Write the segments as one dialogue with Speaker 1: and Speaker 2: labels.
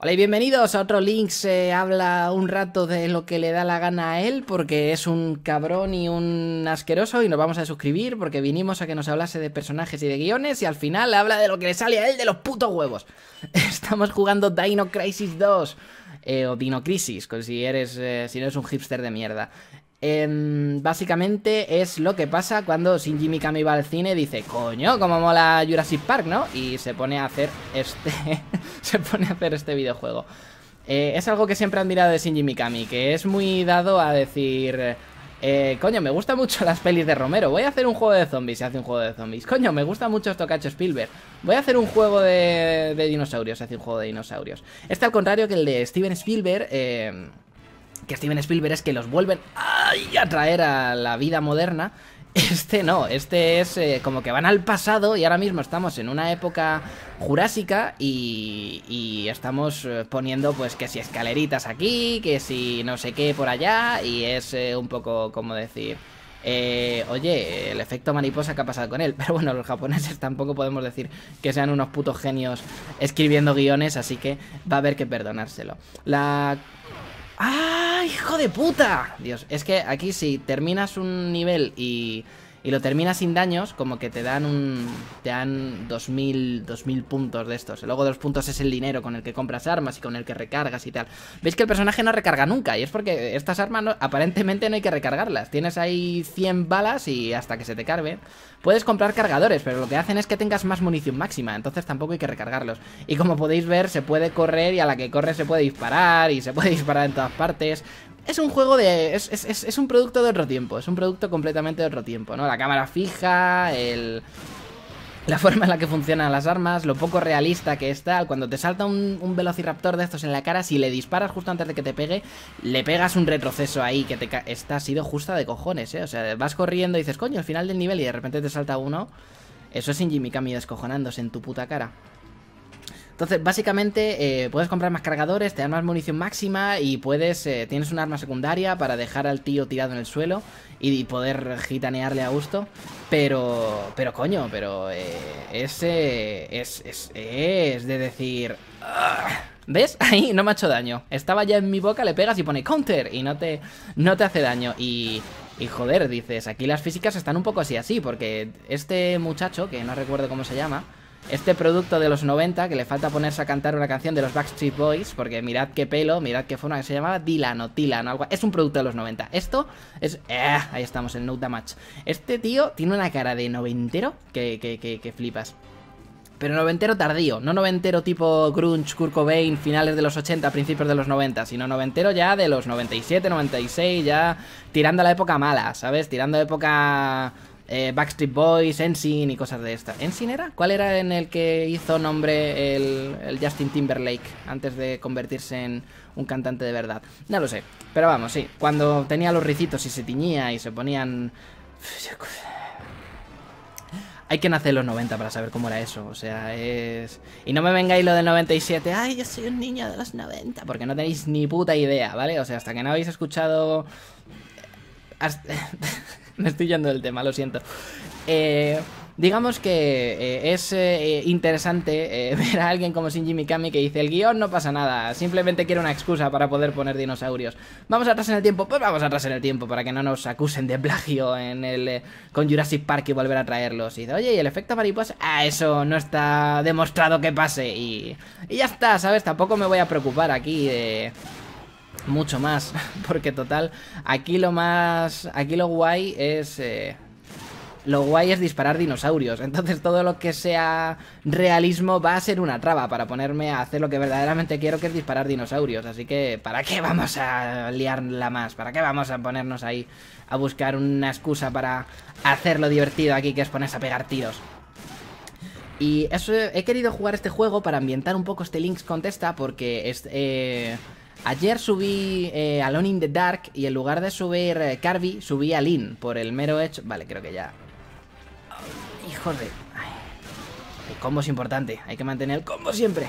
Speaker 1: Hola y bienvenidos a otro Link. Se habla un rato de lo que le da la gana a él, porque es un cabrón y un asqueroso. Y nos vamos a suscribir porque vinimos a que nos hablase de personajes y de guiones. Y al final habla de lo que le sale a él de los putos huevos. Estamos jugando Dino Crisis 2. Eh, o Dino Crisis, si eh, si no eres un hipster de mierda. Em, básicamente es lo que pasa cuando Shinji Mikami va al cine y dice, coño, como mola Jurassic Park, ¿no? Y se pone a hacer este. se pone a hacer este videojuego. Eh, es algo que siempre he admirado de Shinji Mikami, que es muy dado a decir. Eh, coño, me gustan mucho las pelis de Romero. Voy a hacer un juego de zombies. Se hace un juego de zombies. Coño, me gusta mucho esto cacho Spielberg. Voy a hacer un juego de, de dinosaurios. Se hace un juego de dinosaurios. Este al contrario que el de Steven Spielberg. Eh, que Steven Spielberg es que los vuelven a traer a la vida moderna. Este no, este es eh, como que van al pasado y ahora mismo estamos en una época jurásica y, estamos eh, poniendo pues que si escaleritas aquí, que si no sé qué por allá y es eh, un poco como decir... oye, el efecto mariposa que ha pasado con él. Pero bueno, los japoneses tampoco podemos decir que sean unos putos genios escribiendo guiones, así que va a haber que perdonárselo. La ¡Ah, hijo de puta! Dios, es que aquí si terminas un nivel y y lo terminas sin daños, como que te dan un. Te dan 2000, mil puntos de estos. Luego de los puntos es el dinero con el que compras armas y con el que recargas y tal. Veis que el personaje no recarga nunca, y es porque estas armas aparentemente no hay que recargarlas. Tienes ahí 100 balas y hasta que se te cargue Puedes comprar cargadores, pero lo que hacen es que tengas más munición máxima, entonces tampoco hay que recargarlos. Y como podéis ver, se puede correr y a la que corre se puede disparar y se puede disparar en todas partes. Es un juego de... Es, un producto de otro tiempo, es un producto completamente de otro tiempo, ¿no? La cámara fija, el... La forma en la que funcionan las armas, lo poco realista que está Cuando te salta un, velociraptor de estos en la cara, si le disparas justo antes de que te pegue, le pegas un retroceso ahí que te... está ha sido justa de cojones, ¿eh? O sea, vas corriendo y dices, coño, al final del nivel y de repente te salta uno. Eso es Jimmy Mikami descojonándose en tu puta cara. Entonces, básicamente, eh, puedes comprar más cargadores, te dan más munición máxima y puedes eh, tienes un arma secundaria para dejar al tío tirado en el suelo y, poder gitanearle a gusto. Pero, pero coño, pero eh, ese es, es, es, de decir... ¿Ves? Ahí no me ha hecho daño. Estaba ya en mi boca, le pegas y pone counter y no te, no te hace daño. Y, y joder, dices, aquí las físicas están un poco así así porque este muchacho, que no recuerdo cómo se llama... Este producto de los 90, que le falta ponerse a cantar una canción de los Backstreet Boys, porque mirad qué pelo, mirad qué forma, que se llamaba Dylan o Tilan, algo. Es un producto de los 90. Esto es. Eh, ahí estamos, el Note Damage. Este tío tiene una cara de noventero que, flipas. Pero noventero tardío, no noventero tipo grunge, Kurt Cobain, finales de los 80, principios de los 90, sino noventero ya de los 97, 96, ya tirando a la época mala, ¿sabes? Tirando época eh, Backstreet Boys, Ensign y cosas de esta. ¿Ensign era? ¿Cuál era en el que hizo nombre el, el, Justin Timberlake antes de convertirse en un cantante de verdad? No lo sé, pero vamos, sí. Cuando tenía los ricitos y se tiñía y se ponían... Hay que nacer en los 90 para saber cómo era eso, o sea, es... Y no me vengáis lo del 97, ay, yo soy un niño de los 90, porque no tenéis ni puta idea, ¿vale? O sea, hasta que no habéis escuchado... Eh, hasta... me estoy yendo del tema, lo siento. Eh, digamos que eh, es eh, interesante ver a alguien como Shinji Mikami que dice, el guión no pasa nada, simplemente quiero una excusa para poder poner dinosaurios. ¿Vamos atrás en el tiempo? Pues vamos atrás en el tiempo, para que no nos acusen de plagio en el, con Jurassic Park y volver a traerlos. Y dice, oye, ¿y el efecto mariposa? Ah, eso no está demostrado que pase. Y, y ya está, ¿sabes? Tampoco me voy a preocupar aquí de mucho más, porque total, aquí lo más, aquí lo guay es... Eh, lo guay es disparar dinosaurios, entonces todo lo que sea realismo va a ser una traba para ponerme a hacer lo que verdaderamente quiero, que es disparar dinosaurios. Así que, ¿para qué vamos a liarla más? ¿Para qué vamos a ponernos ahí a buscar una excusa para hacer lo divertido aquí, que es ponerse a pegar tiros? Y eso, he querido jugar este juego para ambientar un poco este Link's Contesta porque es, eh, Ayer subí eh, Alone in the Dark y en lugar de subir eh, Carby, subí a Lin por el mero hecho... Vale, creo que ya... Hijo de... El combo es importante, hay que mantener el combo siempre.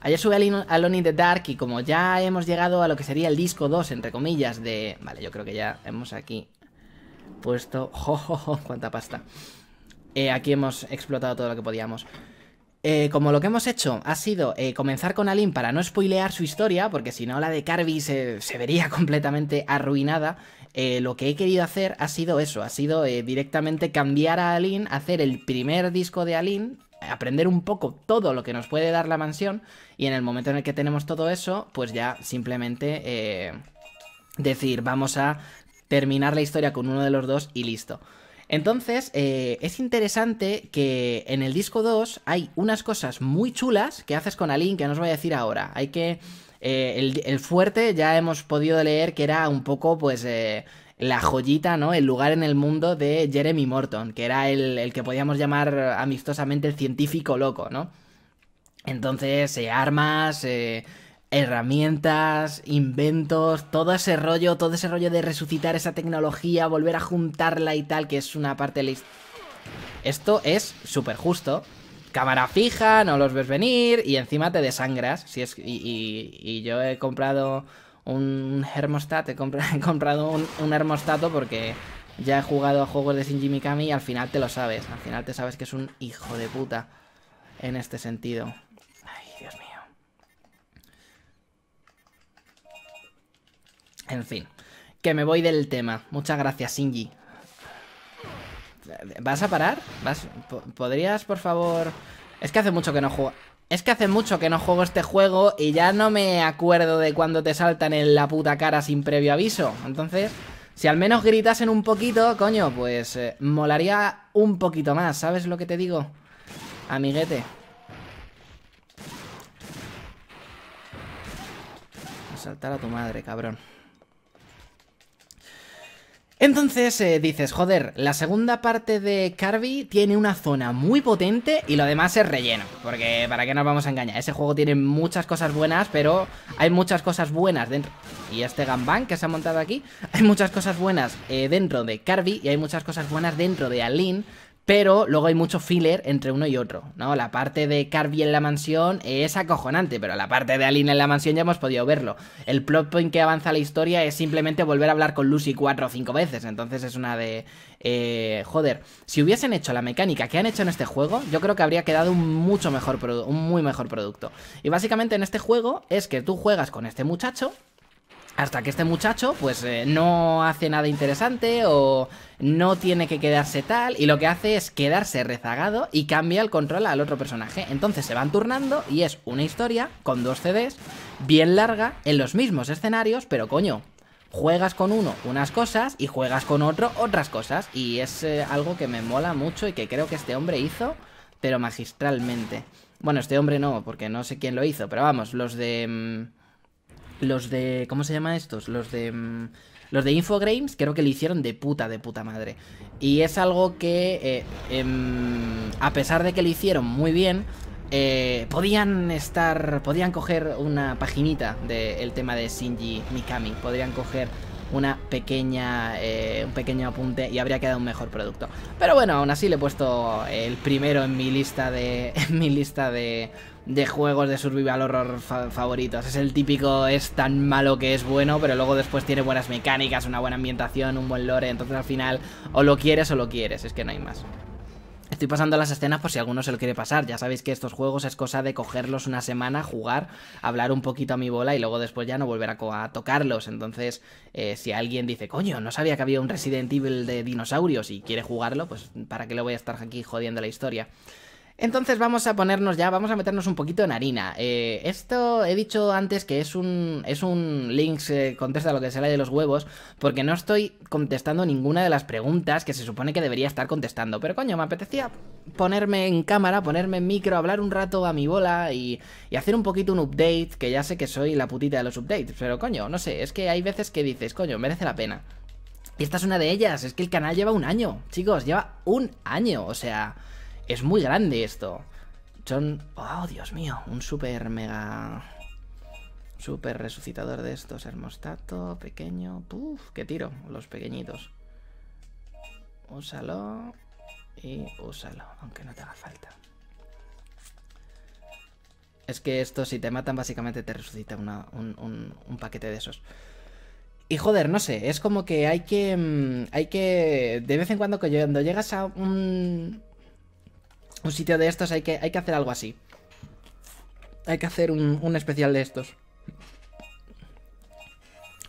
Speaker 1: Ayer subí a Lin Alone in the Dark y como ya hemos llegado a lo que sería el disco 2, entre comillas, de... Vale, yo creo que ya hemos aquí puesto... ¡Jo, cuánta pasta! Eh, aquí hemos explotado todo lo que podíamos. Eh, como lo que hemos hecho ha sido eh, comenzar con Alin para no spoilear su historia, porque si no la de Carby se, vería completamente arruinada, eh, lo que he querido hacer ha sido eso, ha sido directamente cambiar a Aline, hacer el primer disco de Alin, aprender un poco todo lo que nos puede dar la mansión, y en el momento en el que tenemos todo eso, pues ya simplemente decir, vamos a terminar la historia con uno de los dos y listo. Entonces, eh, es interesante que en el disco 2 hay unas cosas muy chulas que haces con Aline que no os voy a decir ahora. Hay que. Eh, el, fuerte ya hemos podido leer que era un poco, pues. Eh, la joyita, ¿no? El lugar en el mundo de Jeremy Morton, que era el, el que podíamos llamar amistosamente el científico loco, ¿no? Entonces, armas, herramientas, inventos, todo ese rollo, todo ese rollo de resucitar esa tecnología, volver a juntarla y tal, que es una parte list Esto es súper justo. Cámara fija, no los ves venir y encima te desangras. Si es, y, yo he comprado un hermostat, he, comprado un, un, hermostato porque ya he jugado a juegos de Shinji Mikami y al final te lo sabes. Al final te sabes que es un hijo de puta en este sentido. En fin, que me voy del tema. Muchas gracias, Shinji. ¿Vas a parar? ¿Podrías, por favor...? Es que hace mucho que no juego... Es que hace mucho que no juego este juego y ya no me acuerdo de cuando te saltan en la puta cara sin previo aviso. Entonces, si al menos gritasen un poquito, coño, pues eh, molaría un poquito más. ¿Sabes lo que te digo? Amiguete. saltar a tu madre, cabrón. Entonces eh, dices, joder, la segunda parte de Carby tiene una zona muy potente y lo demás es relleno, porque para qué nos vamos a engañar, ese juego tiene muchas cosas buenas, pero hay muchas cosas buenas dentro. Y este Gamban que se ha montado aquí, hay muchas cosas buenas eh, dentro de Carby y hay muchas cosas buenas dentro de Alin, pero luego hay mucho filler entre uno y otro, ¿no? La parte de Carby en la mansión es acojonante, pero la parte de Aline en la mansión ya hemos podido verlo. El plot point que avanza la historia es simplemente volver a hablar con Lucy cuatro o cinco veces, entonces es una de... Eh, joder, si hubiesen hecho la mecánica que han hecho en este juego, yo creo que habría quedado un mucho mejor, un muy mejor producto. Y básicamente en este juego es que tú juegas con este muchacho hasta que este muchacho pues eh, no hace nada interesante o no tiene que quedarse tal y lo que hace es quedarse rezagado y cambia el control al otro personaje. Entonces se van turnando y es una historia con dos CDs bien larga en los mismos escenarios, pero coño, juegas con uno unas cosas y juegas con otro otras cosas. Y es eh, algo que me mola mucho y que creo que este hombre hizo, pero magistralmente. Bueno, este hombre no, porque no sé quién lo hizo, pero vamos, los de... Mm, los de. ¿Cómo se llama estos? Los de. Mm, los de Infogrames creo que lo hicieron de puta, de puta madre. Y es algo que, eh, em, a pesar de que lo hicieron muy bien, eh, podían estar, podían coger una paginita del tema de Shinji Mikami, podrían coger una pequeña, eh, un pequeño apunte y habría quedado un mejor producto. Pero bueno, aún así le he puesto el primero en mi lista de, en mi lista de, de juegos de survival horror favoritos. Es el típico, es tan malo que es bueno, pero luego después tiene buenas mecánicas, una buena ambientación, un buen lore. Entonces al final, o lo quieres o lo quieres, es que no hay más estoy pasando las escenas por si alguno se lo quiere pasar. Ya sabéis que estos juegos es cosa de cogerlos una semana, jugar, hablar un poquito a mi bola y luego después ya no volver a, tocarlos. Entonces, eh, si alguien dice, coño, no sabía que había un Resident Evil de dinosaurios y quiere jugarlo, pues para qué le voy a estar aquí jodiendo la historia. Entonces vamos a ponernos ya, vamos a meternos un poquito en harina. Eh, esto he dicho antes que es un, es un links, se eh, contesta lo que sale de los huevos, porque no estoy contestando ninguna de las preguntas que se supone que debería estar contestando. Pero coño, me apetecía ponerme en cámara, ponerme en micro, hablar un rato a mi bola y, y hacer un poquito un update, que ya sé que soy la putita de los updates, pero coño, no sé, es que hay veces que dices, coño, merece la pena. Y esta es una de ellas, es que el canal lleva un año, chicos, lleva un año, o sea... Es muy grande esto. Son... ¡Oh, Dios mío! Un súper mega... Super resucitador de estos. Hermostato, pequeño... ¡Puf! ¡Qué tiro! Los pequeñitos. Úsalo. Y úsalo, aunque no te haga falta. Es que esto, si te matan, básicamente te resucita un, un paquete de esos. Y joder, no sé, es como que hay que. Mm, hay que. De vez en cuando, cuando llegas a un un sitio de estos hay que, hay que hacer algo así. Hay que hacer un, un especial de estos.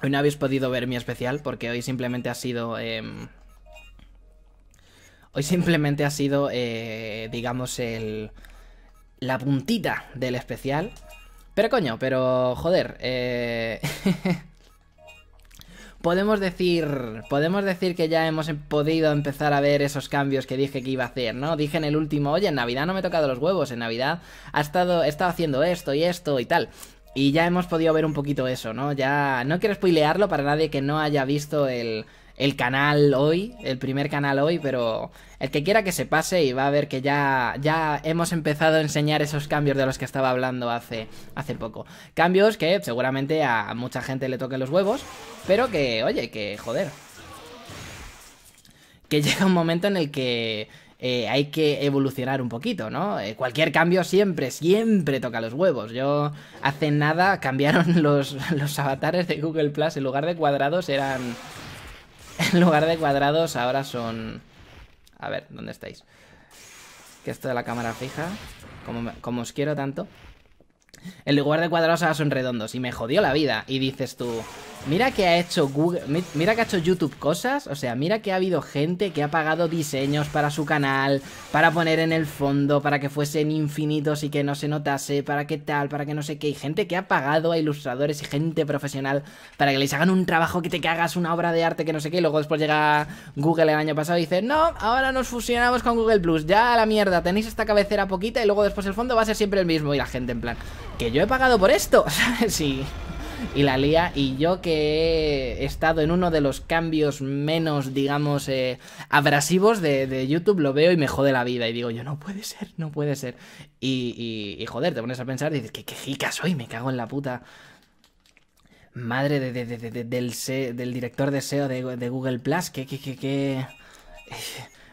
Speaker 1: Hoy no habéis podido ver mi especial porque hoy simplemente ha sido... Em, hoy simplemente ha sido, eh, digamos, el... La puntita del especial. Pero coño, pero joder. Eh... podemos decir, podemos decir que ya hemos em, podido empezar a ver esos cambios que dije que iba a hacer, ¿no? Dije en el último, oye, en Navidad no me he tocado los huevos, en Navidad ha estado, he estado haciendo esto y esto y tal. Y ya hemos podido ver un poquito eso, ¿no? Ya no quiero spoilearlo para nadie que no haya visto el, el canal hoy, el primer canal hoy, pero el que quiera que se pase y va a ver que ya, ya hemos empezado a enseñar esos cambios de los que estaba hablando hace, hace poco. Cambios que seguramente a mucha gente le toque los huevos, pero que, oye, que joder. Que llega un momento en el que eh, hay que evolucionar un poquito, ¿no? Eh, cualquier cambio siempre, siempre toca los huevos. Yo hace nada cambiaron los, los avatares de Google Plus, en lugar de cuadrados eran en lugar de cuadrados ahora son... A ver, ¿dónde estáis? Que esto de la cámara fija, como, os quiero tanto. En lugar de cuadrados ahora son redondos y me jodió la vida. Y dices tú, Mira que ha hecho Google, mira que ha hecho YouTube cosas, o sea, mira que ha habido gente que ha pagado diseños para su canal, para poner en el fondo, para que fuesen infinitos y que no se notase, para qué tal, para que no sé qué, y gente que ha pagado a ilustradores y gente profesional para que les hagan un trabajo que te cagas una obra de arte que no sé qué, y luego después llega Google el año pasado y dice, "No, ahora nos fusionamos con Google Plus, ya a la mierda, tenéis esta cabecera poquita y luego después el fondo va a ser siempre el mismo" y la gente en plan, "Que yo he pagado por esto", sea, Sí y la lía. Y yo que he estado en uno de los cambios menos, digamos, eh, abrasivos de, YouTube, lo veo y me jode la vida. Y digo, yo no puede ser, no puede ser. Y, joder, te pones a pensar y dices, qué, jica soy, me cago en la puta madre del, del, director de SEO de, Google Plus, que, que, que,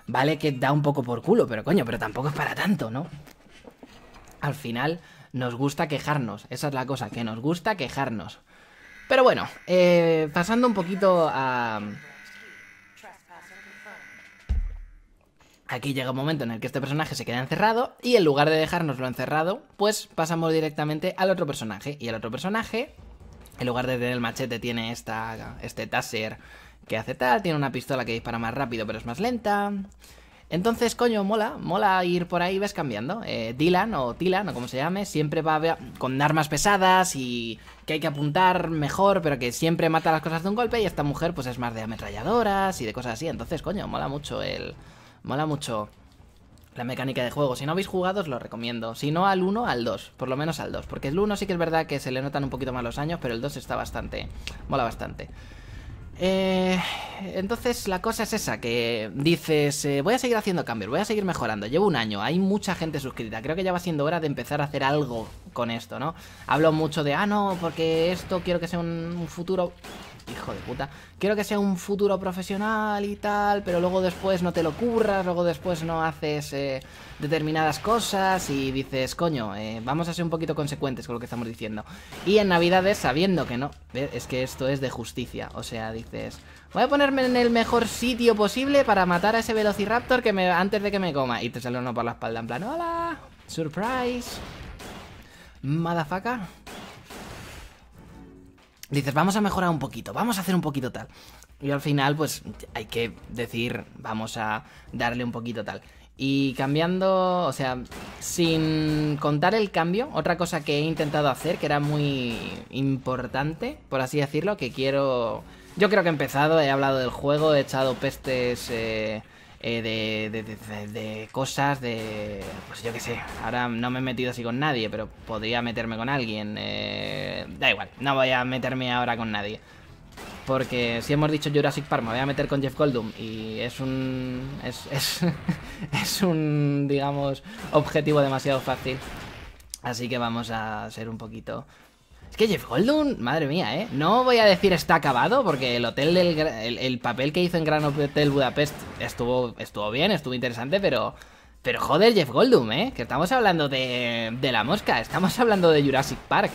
Speaker 1: Vale que da un poco por culo, pero coño, pero tampoco es para tanto, ¿no? Al final, nos gusta quejarnos. Esa es la cosa, que nos gusta quejarnos. Pero bueno, eh, pasando un poquito a... Aquí llega un momento en el que este personaje se queda encerrado y en lugar de dejárnoslo encerrado, pues pasamos directamente al otro personaje. Y el otro personaje, en lugar de tener el machete, tiene esta, este taser que hace tal, tiene una pistola que dispara más rápido pero es más lenta, entonces, coño, mola, mola ir por ahí, ves cambiando. Eh, Dylan o Tilan o como se llame, siempre va con armas pesadas y que hay que apuntar mejor, pero que siempre mata las cosas de un golpe. Y esta mujer, pues es más de ametralladoras y de cosas así. Entonces, coño, mola mucho el. Mola mucho la mecánica de juego. Si no habéis jugado, os lo recomiendo. Si no, al 1, al 2. Por lo menos al 2. Porque el 1 sí que es verdad que se le notan un poquito más los años, pero el 2 está bastante. Mola bastante. Eh, entonces la cosa es esa, que dices, eh, voy a seguir haciendo cambios, voy a seguir mejorando, llevo un año, hay mucha gente suscrita, creo que ya va siendo hora de empezar a hacer algo con esto, ¿no? Hablo mucho de, ah, no, porque esto quiero que sea un, futuro... Hijo de puta. Quiero que sea un futuro profesional y tal, pero luego después no te lo curras, luego después no haces eh, determinadas cosas y dices, coño, eh, vamos a ser un poquito consecuentes con lo que estamos diciendo. Y en Navidades, sabiendo que no, es que esto es de justicia. O sea, dices, voy a ponerme en el mejor sitio posible para matar a ese velociraptor que me, antes de que me coma. Y te sale uno por la espalda en plan, hola, surprise. Madafaka. Dices, vamos a mejorar un poquito, vamos a hacer un poquito tal. Y al final, pues hay que decir, vamos a darle un poquito tal. Y cambiando, o sea, sin contar el cambio, otra cosa que he intentado hacer, que era muy importante, por así decirlo, que quiero... Yo creo que he empezado, he hablado del juego, he echado pestes... Eh, eh, de, cosas, de... pues yo qué sé, ahora no me he metido así con nadie, pero podría meterme con alguien, eh, da igual, no voy a meterme ahora con nadie. Porque si hemos dicho Jurassic Park, me voy a meter con Jeff Goldblum y es un... es, es, es un, digamos, objetivo demasiado fácil. Así que vamos a ser un poquito que Jeff Goldblum, madre mía, ¿eh? No voy a decir está acabado, porque el hotel del... El, papel que hizo en Gran Hotel Budapest estuvo, estuvo bien, estuvo interesante, pero... Pero joder, Jeff Goldblum, ¿eh? Que estamos hablando de, de la mosca, estamos hablando de Jurassic Park.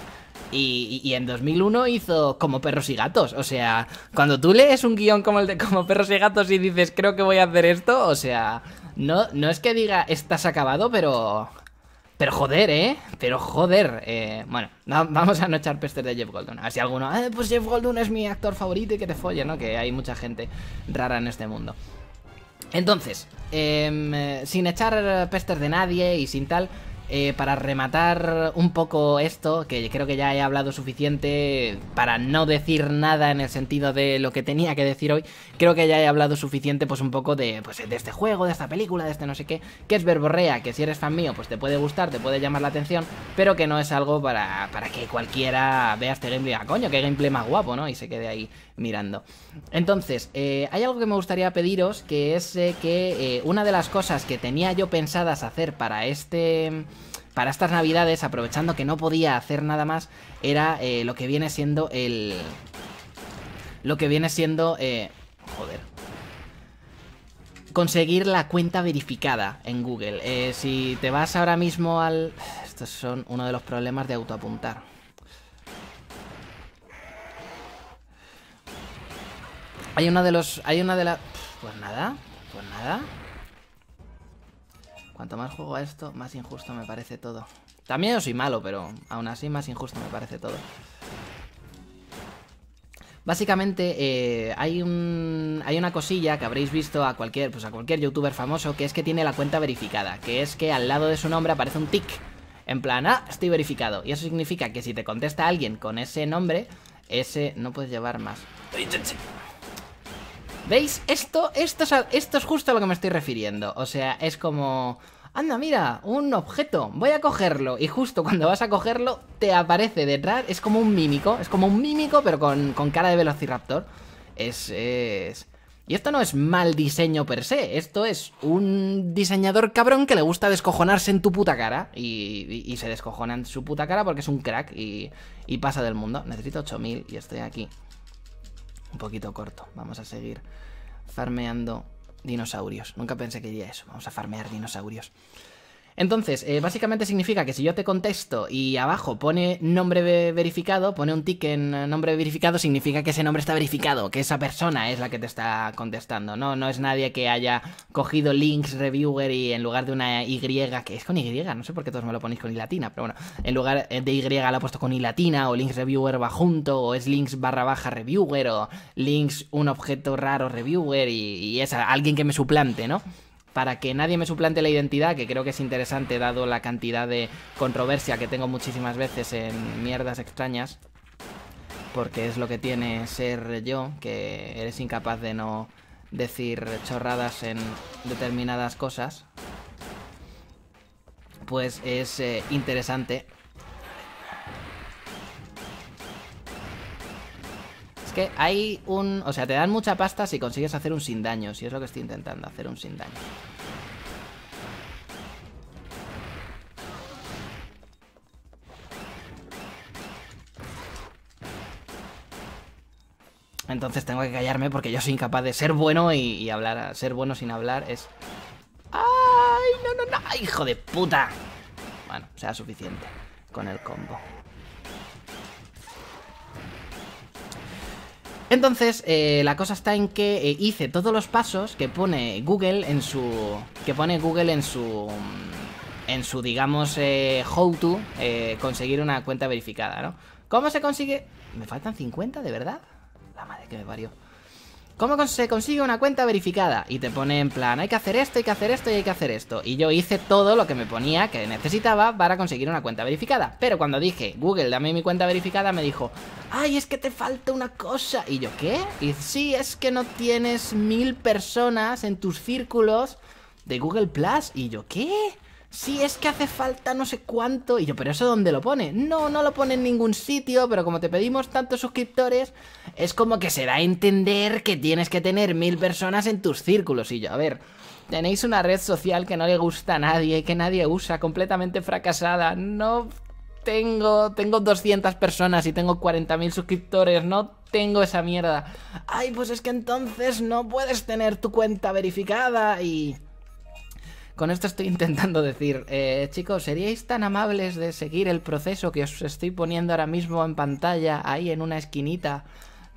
Speaker 1: Y, en 2001 hizo como perros y gatos. O sea, cuando tú lees un guión como el de como perros y gatos y dices, creo que voy a hacer esto, o sea, no, no es que diga, estás acabado, pero... Pero joder, ¿eh? Pero joder. Eh, bueno, vamos a no echar pester de Jeff Goldblum. A alguno... Eh, pues Jeff Goldblum es mi actor favorito y que te folle, ¿no? Que hay mucha gente rara en este mundo. Entonces, em, eh, sin echar pester de nadie y sin tal... Eh, para rematar un poco esto, que creo que ya he hablado suficiente para no decir nada en el sentido de lo que tenía que decir hoy, creo que ya he hablado suficiente pues un poco de, pues, este juego, de esta película, de este no sé qué, que es verborrea, que si eres fan mío pues te puede gustar, te puede llamar la atención, pero que no es algo para, que cualquiera vea este gameplay, diga, ah, coño, qué gameplay más guapo, ¿no? Y se quede ahí mirando. Entonces, eh, hay algo que me gustaría pediros, que es eh, que una de las cosas que tenía yo pensadas hacer para este para estas navidades, aprovechando que no podía hacer nada más, era eh, lo que viene siendo el... Lo que viene siendo... Eh... Joder. Conseguir la cuenta verificada en Google. Eh, si te vas ahora mismo al... Estos son uno de los problemas de autoapuntar. Hay una de los... Hay una de las... Pues nada, pues nada. Cuanto más juego a esto, más injusto me parece todo. También yo soy malo, pero aún así más injusto me parece todo. Básicamente eh, hay, hay una cosilla que habréis visto a cualquier, pues a cualquier youtuber famoso que es que tiene la cuenta verificada, que es que al lado de su nombre aparece un tick. En plan, ah, estoy verificado. Y eso significa que si te contesta alguien con ese nombre, ese no puedes llevar más. ¿Veis? Esto, esto es justo a lo que me estoy refiriendo. O sea, es como anda, mira, un objeto, voy a cogerlo. Y justo cuando vas a cogerlo, te aparece detrás, es como un mímico, es como un mímico, pero con, cara de velociraptor. Es, Y esto no es mal diseño per se, esto es un diseñador cabrón que le gusta descojonarse en tu puta cara. Y, y, se descojona en su puta cara porque es un crack y, y pasa del mundo. Necesito 8000 y estoy aquí. Un poquito corto, vamos a seguir farmeando dinosaurios. Nunca pensé que diría eso. Vamos a farmear dinosaurios. Entonces, eh, básicamente significa que si yo te contesto y abajo pone nombre verificado, pone un tick en eh, nombre verificado, significa que ese nombre está verificado, que esa persona es la que te está contestando, ¿no? No es nadie que haya cogido links reviewer y en lugar de una Y, que es con Y, no sé por qué todos me lo ponéis con Y latina, pero bueno, en lugar eh, de Y la he puesto con Y latina, o links reviewer va junto, o es links barra baja reviewer, o links un objeto raro reviewer, y es alguien que me suplante, ¿no? para que nadie me suplante la identidad, que creo que es interesante dado la cantidad de controversia que tengo muchísimas veces en mierdas extrañas, porque es lo que tiene ser yo, que eres incapaz de no decir chorradas en determinadas cosas, pues es eh, interesante que hay un... O sea, te dan mucha pasta si consigues hacer un sin daño. Si es lo que estoy intentando, hacer un sin daño. Entonces tengo que callarme porque yo soy incapaz de ser bueno y, hablar. Ser bueno sin hablar es... ¡Ay, no, no, no! ¡Hijo de puta! Bueno, sea suficiente con el combo. Entonces, eh, la cosa está en que eh, hice todos los pasos que pone Google en su... que pone Google en su... en su, digamos, eh, how to eh, conseguir una cuenta verificada, ¿no? ¿Cómo se consigue? ¿Me faltan 50, de verdad? La madre que me parió. ¿Cómo se consigue una cuenta verificada? Y te pone en plan, hay que hacer esto, hay que hacer esto y hay que hacer esto. Y yo hice todo lo que me ponía que necesitaba para conseguir una cuenta verificada. Pero cuando dije, Google, dame mi cuenta verificada, me dijo, ay, es que te falta una cosa. Y yo, ¿qué? Y sí, es que no tienes mil personas en tus círculos de Google Plus. Y yo, ¿qué? Si es que hace falta no sé cuánto. Y yo, pero eso dónde lo pone? No, no lo pone en ningún sitio, pero como te pedimos tantos suscriptores, es como que se da a entender que tienes que tener mil personas en tus círculos. Y yo, a ver, tenéis una red social que no le gusta a nadie, y que nadie usa, completamente fracasada. No tengo, tengo 200 personas y tengo 40.000 suscriptores, no tengo esa mierda. Ay, pues es que entonces no puedes tener tu cuenta verificada y... Con esto estoy intentando decir, eh, chicos, ¿seríais tan amables de seguir el proceso que os estoy poniendo ahora mismo en pantalla, ahí en una esquinita?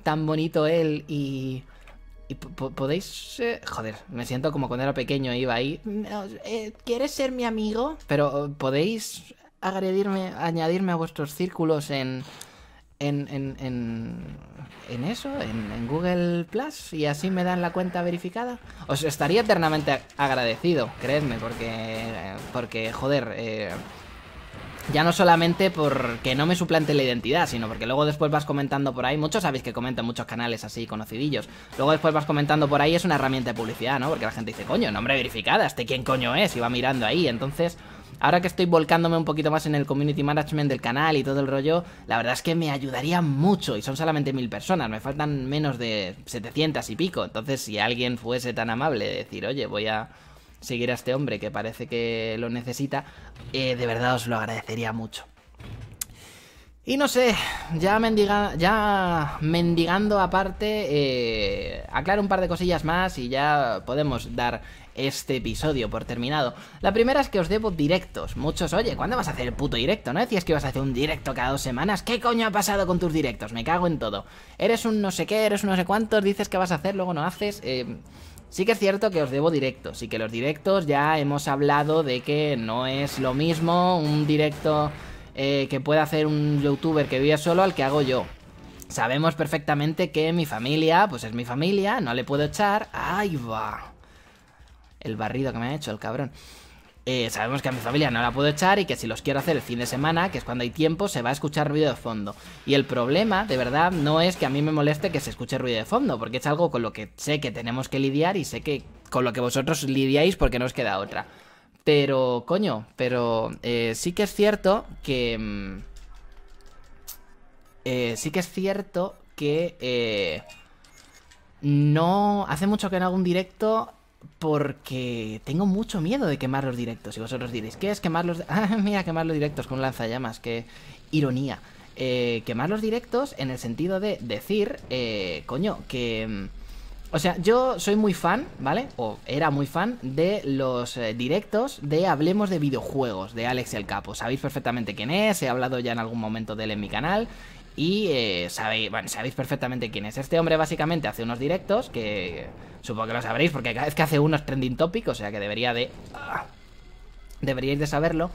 Speaker 1: Tan bonito él y... podéis... Eh, joder, me siento como cuando era pequeño, iba ahí. Eh, ¿Quieres ser mi amigo? Pero podéis agredirme, añadirme a vuestros círculos en en, en, en, eso, en, Google Plus, y así me dan la cuenta verificada. Os estaría eternamente agradecido, creedme, porque, eh, porque joder, eh, ya no solamente porque no me suplante la identidad, sino porque luego después vas comentando por ahí, muchos sabéis que comentan muchos canales así conocidillos, luego después vas comentando por ahí, es una herramienta de publicidad, ¿no? Porque la gente dice, coño, nombre verificada, este quién coño es, y va mirando ahí, entonces... Ahora que estoy volcándome un poquito más en el community management del canal y todo el rollo, la verdad es que me ayudaría mucho y son solamente mil personas, me faltan menos de 700 y pico, entonces si alguien fuese tan amable de decir, oye, voy a seguir a este hombre que parece que lo necesita, eh, de verdad os lo agradecería mucho. Y no sé, ya, mendiga, ya mendigando aparte, eh, aclaro un par de cosillas más y ya podemos dar este episodio por terminado. La primera es que os debo directos. Muchos, oye, ¿cuándo vas a hacer el puto directo? ¿No decías que ibas a hacer un directo cada dos semanas? ¿Qué coño ha pasado con tus directos? Me cago en todo. Eres un no sé qué, eres un no sé cuántos, dices que vas a hacer, luego no haces. Eh, sí que es cierto que os debo directos y que los directos ya hemos hablado de que no es lo mismo un directo eh, que pueda hacer un youtuber que vive solo al que hago yo. Sabemos perfectamente que mi familia, pues es mi familia, no le puedo echar. ¡Ahí va! el barrido que me ha hecho el cabrón. Eh, sabemos que a mi familia no la puedo echar y que si los quiero hacer el fin de semana, que es cuando hay tiempo, se va a escuchar ruido de fondo. Y el problema, de verdad, no es que a mí me moleste que se escuche ruido de fondo, porque es algo con lo que sé que tenemos que lidiar y sé que con lo que vosotros lidiáis porque no os queda otra. Pero, coño, pero eh, sí que es cierto que... Mm, eh, sí que es cierto que... no... Hace mucho que no hago un directo porque tengo mucho miedo de quemar los directos. Y vosotros diréis, ¿qué es quemar los... Ah, mira, quemar los directos con lanzallamas, qué ironía. Eh, quemar los directos en el sentido de decir, eh, coño, que... Mm, o sea, yo soy muy fan, ¿vale? O era muy fan de los eh, directos de Hablemos de videojuegos de Alex el Capo. Sabéis perfectamente quién es, he hablado ya en algún momento de él en mi canal. Y eh, sabéis, perfectamente quién es. Este hombre básicamente hace unos directos que supongo que lo sabréis porque cada vez que hace unos trending topic, o sea que debería de... Ah, deberíais de saberlo.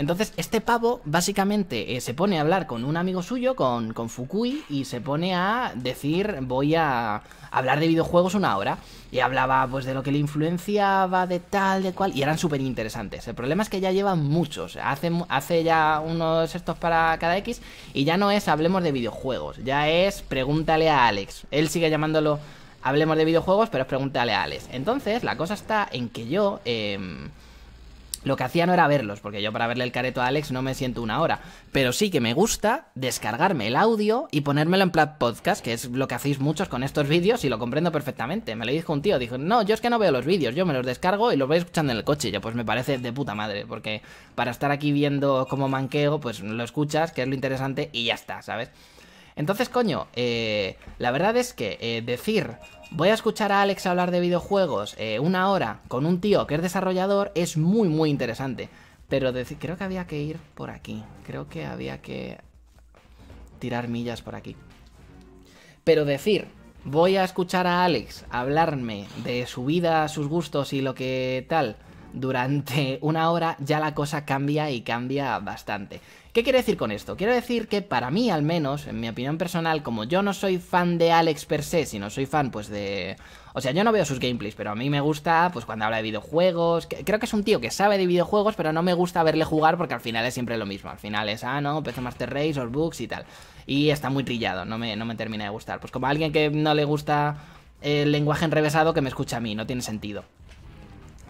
Speaker 1: Entonces, este pavo básicamente eh, se pone a hablar con un amigo suyo, con, Fukui, y se pone a decir, voy a hablar de videojuegos una hora. Y hablaba pues de lo que le influenciaba, de tal, de cual, y eran súper interesantes. El problema es que ya llevan muchos, hace, hace ya unos estos para cada X, y ya no es hablemos de videojuegos, ya es pregúntale a Alex. Él sigue llamándolo hablemos de videojuegos, pero es pregúntale a Alex. Entonces, la cosa está en que yo... Em, lo que hacía no era verlos, porque yo para verle el careto a Alex no me siento una hora. Pero sí que me gusta descargarme el audio y ponérmelo en podcast, que es lo que hacéis muchos con estos vídeos y lo comprendo perfectamente. Me lo dijo un tío, dijo, no, yo es que no veo los vídeos, yo me los descargo y los voy escuchando en el coche. yo, pues me parece de puta madre, porque para estar aquí viendo cómo manqueo, pues lo escuchas, que es lo interesante, y ya está, ¿sabes? Entonces, coño, eh, la verdad es que eh, decir voy a escuchar a Alex hablar de videojuegos eh, una hora con un tío que es desarrollador es muy, muy interesante. Pero decir... creo que había que ir por aquí. Creo que había que tirar millas por aquí. Pero decir, voy a escuchar a Alex hablarme de su vida, sus gustos y lo que tal durante una hora ya la cosa cambia y cambia bastante. ¿Qué quiere decir con esto? Quiero decir que para mí al menos, en mi opinión personal, como yo no soy fan de Alex per se, sino soy fan pues de... O sea, yo no veo sus gameplays, pero a mí me gusta pues cuando habla de videojuegos. Creo que es un tío que sabe de videojuegos, pero no me gusta verle jugar porque al final es siempre lo mismo. Al final es, ah, no, PC Master Race, or Books y tal. Y está muy trillado, no me, no me termina de gustar. Pues como alguien que no le gusta el lenguaje enrevesado que me escucha a mí, no tiene sentido.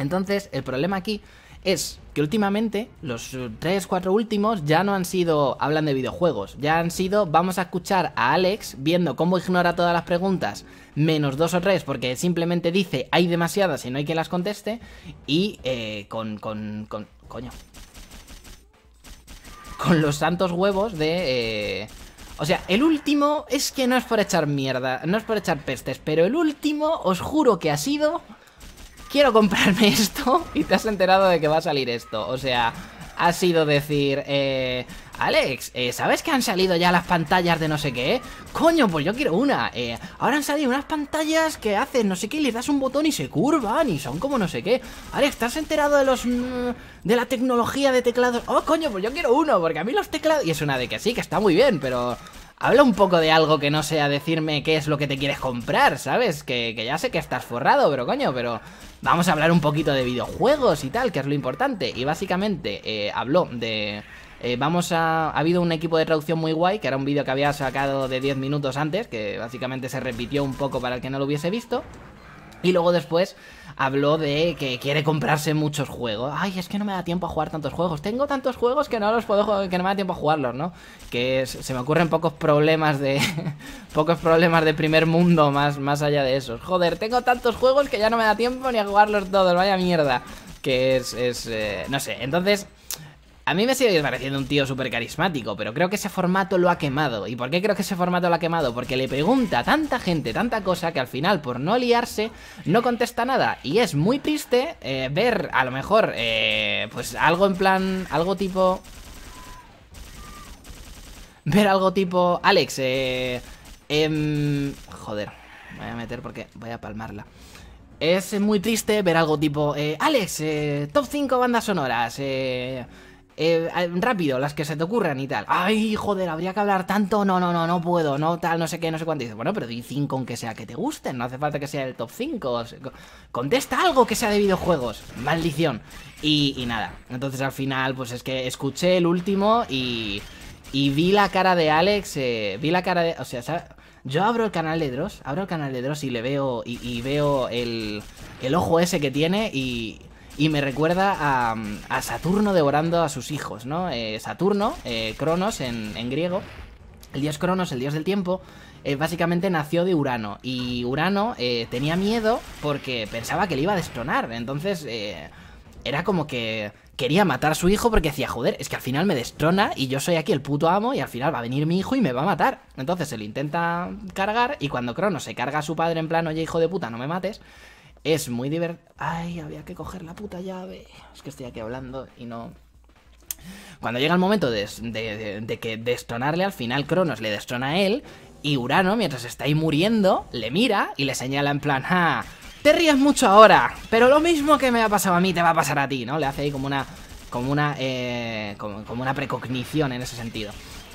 Speaker 1: Entonces, el problema aquí es que últimamente los 3, eh, 4 últimos ya no han sido hablan de videojuegos, ya han sido vamos a escuchar a Alex viendo cómo ignora todas las preguntas, menos dos o tres porque simplemente dice hay demasiadas y no hay que las conteste, y eh, con, con, con... coño. Con los santos huevos de... Eh, o sea, el último es que no es por echar mierda, no es por echar pestes, pero el último os juro que ha sido quiero comprarme esto y te has enterado de que va a salir esto. O sea, ha sido decir, eh, Alex, eh, ¿sabes que han salido ya las pantallas de no sé qué? Coño, pues yo quiero una. Eh, ahora han salido unas pantallas que hacen no sé qué y les das un botón y se curvan y son como no sé qué. Alex, ¿te has enterado de los... Mm, de la tecnología de teclados? Oh, coño, pues yo quiero uno, porque a mí los teclados... Y es una de que sí, que está muy bien, pero habla un poco de algo que no sea decirme qué es lo que te quieres comprar, ¿sabes? Que, ya sé que estás forrado, pero coño, pero vamos a hablar un poquito de videojuegos y tal, que es lo importante. Y básicamente eh, habló de... Eh, vamos a... Ha habido un equipo de traducción muy guay, que era un vídeo que había sacado de 10 minutos antes, que básicamente se repitió un poco para el que no lo hubiese visto. Y luego después habló de que quiere comprarse muchos juegos. Ay, es que no me da tiempo a jugar tantos juegos. Tengo tantos juegos que no los puedo jugar, que no me da tiempo a jugarlos, ¿no? Que se me ocurren pocos problemas de pocos problemas de primer mundo más más allá de esos. Joder, tengo tantos juegos que ya no me da tiempo ni a jugarlos todos, vaya mierda. Que es, es eh, no sé, entonces a mí me sigue pareciendo un tío súper carismático, pero creo que ese formato lo ha quemado. ¿Y por qué creo que ese formato lo ha quemado? Porque le pregunta a tanta gente, tanta cosa, que al final, por no liarse, no contesta nada. Y es muy triste eh, ver, a lo mejor, eh, pues algo en plan, algo tipo... Ver algo tipo... Alex, eh... Em, joder, voy a meter porque voy a palmarla. Es muy triste ver algo tipo... Eh, Alex, eh, top 5 bandas sonoras. Eh... Eh, eh, rápido, las que se te ocurran y tal. Ay, joder, habría que hablar tanto, no, no, no, no puedo, no tal, no sé qué, no sé cuánto. bueno, pero di 5 aunque sea que te gusten, no hace falta que sea el top 5. contesta algo que sea de videojuegos. Maldición. Y, nada, entonces al final, pues es que escuché el último y... Y vi la cara de Alex, eh, vi la cara de... O sea, Yo abro el canal de Dross, abro el canal de Dross y le veo... Y, y veo el, el, ojo ese que tiene y y me recuerda a, Saturno devorando a sus hijos, ¿no? Eh, Saturno, eh, Cronos en, griego, el dios Cronos, el dios del tiempo, eh, básicamente nació de Urano y Urano tenía miedo porque pensaba que le iba a destronar, entonces era como que quería matar a su hijo porque decía, joder, es que al final me destrona y yo soy aquí el puto amo y al final va a venir mi hijo y me va a matar. Entonces se lo intenta cargar y cuando Cronos se carga a su padre en plan, oye hijo de puta, no me mates, es muy divertido. Ay, había que coger la puta llave. Es que estoy aquí hablando y no. Cuando llega el momento de, que destronarle, al final Cronos le destrona a él. Y Urano, mientras está ahí muriendo, le mira y le señala en plan, ¡ah! Te rías mucho ahora, pero lo mismo que me ha pasado a mí te va a pasar a ti, ¿no? Le hace ahí como una. como una. Eh, como una precognición en ese sentido.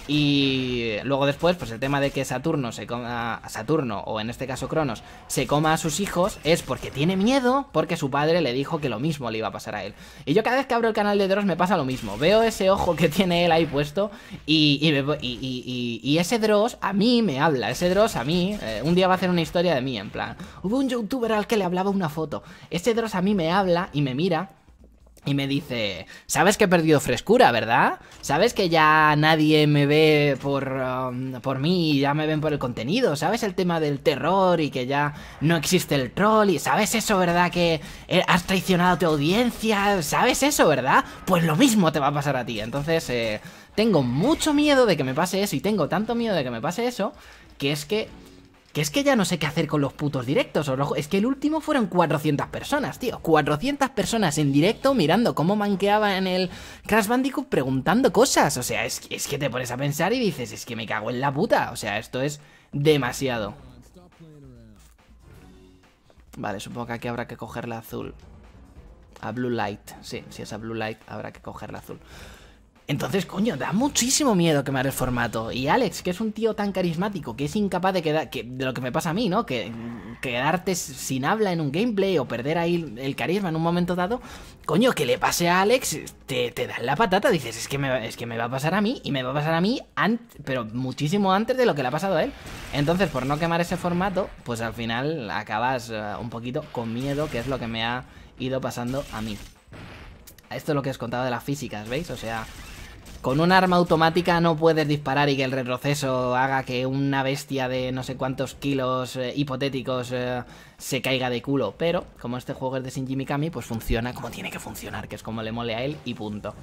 Speaker 1: Y luego después, pues el tema de que Saturno se coma. Saturno, o en este caso Cronos, se coma a sus hijos es porque tiene miedo, porque su padre le dijo que lo mismo le iba a pasar a él. Y yo cada vez que abro el canal de Dross me pasa lo mismo. Veo ese ojo que tiene él ahí puesto y, y, y, ese Dross a mí me habla. Ese Dross a mí, eh, un día va a hacer una historia de mí, en plan. Hubo un youtuber al que le hablaba una foto. Ese Dross a mí me habla y me mira y me dice, sabes que he perdido frescura, ¿verdad? Sabes que ya nadie me ve por, um, por mí, ya me ven por el contenido, sabes el tema del terror y que ya no existe el troll y sabes eso, ¿verdad? Que eh, has traicionado a tu audiencia, sabes eso, ¿verdad? Pues lo mismo te va a pasar a ti. Entonces, eh, tengo mucho miedo de que me pase eso y tengo tanto miedo de que me pase eso que es que que es que ya no sé qué hacer con los putos directos, Es que el último fueron 400 personas, tío. 400 personas en directo mirando cómo manqueaba en el Crash Bandicoot preguntando cosas. O sea, es, es que te pones a pensar y dices, es que me cago en la puta. O sea, esto es demasiado. Vale, supongo que aquí habrá que coger la azul. A Blue Light. Sí, si es a Blue Light habrá que coger la azul. Entonces, coño, da muchísimo miedo quemar el formato. Y Alex, que es un tío tan carismático, que es incapaz de quedar, que, de lo que me pasa a mí, ¿no? Que quedarte sin habla en un gameplay o perder ahí el carisma en un momento dado, coño, que le pase a Alex, te, te da la patata, dices, es que, me, es que me va a pasar a mí y me va a pasar a mí, pero muchísimo antes de lo que le ha pasado a él. Entonces, por no quemar ese formato, pues al final acabas eh, un poquito con miedo, que es lo que me ha ido pasando a mí. Esto es lo que os contaba de las físicas, ¿veis? O sea, con un arma automática no puedes disparar y que el retroceso haga que una bestia de no sé cuántos kilos eh, hipotéticos eh, se caiga de culo. Pero, como este juego es de Shinji Mikami, pues funciona como tiene que funcionar, que es como le mole a él y punto.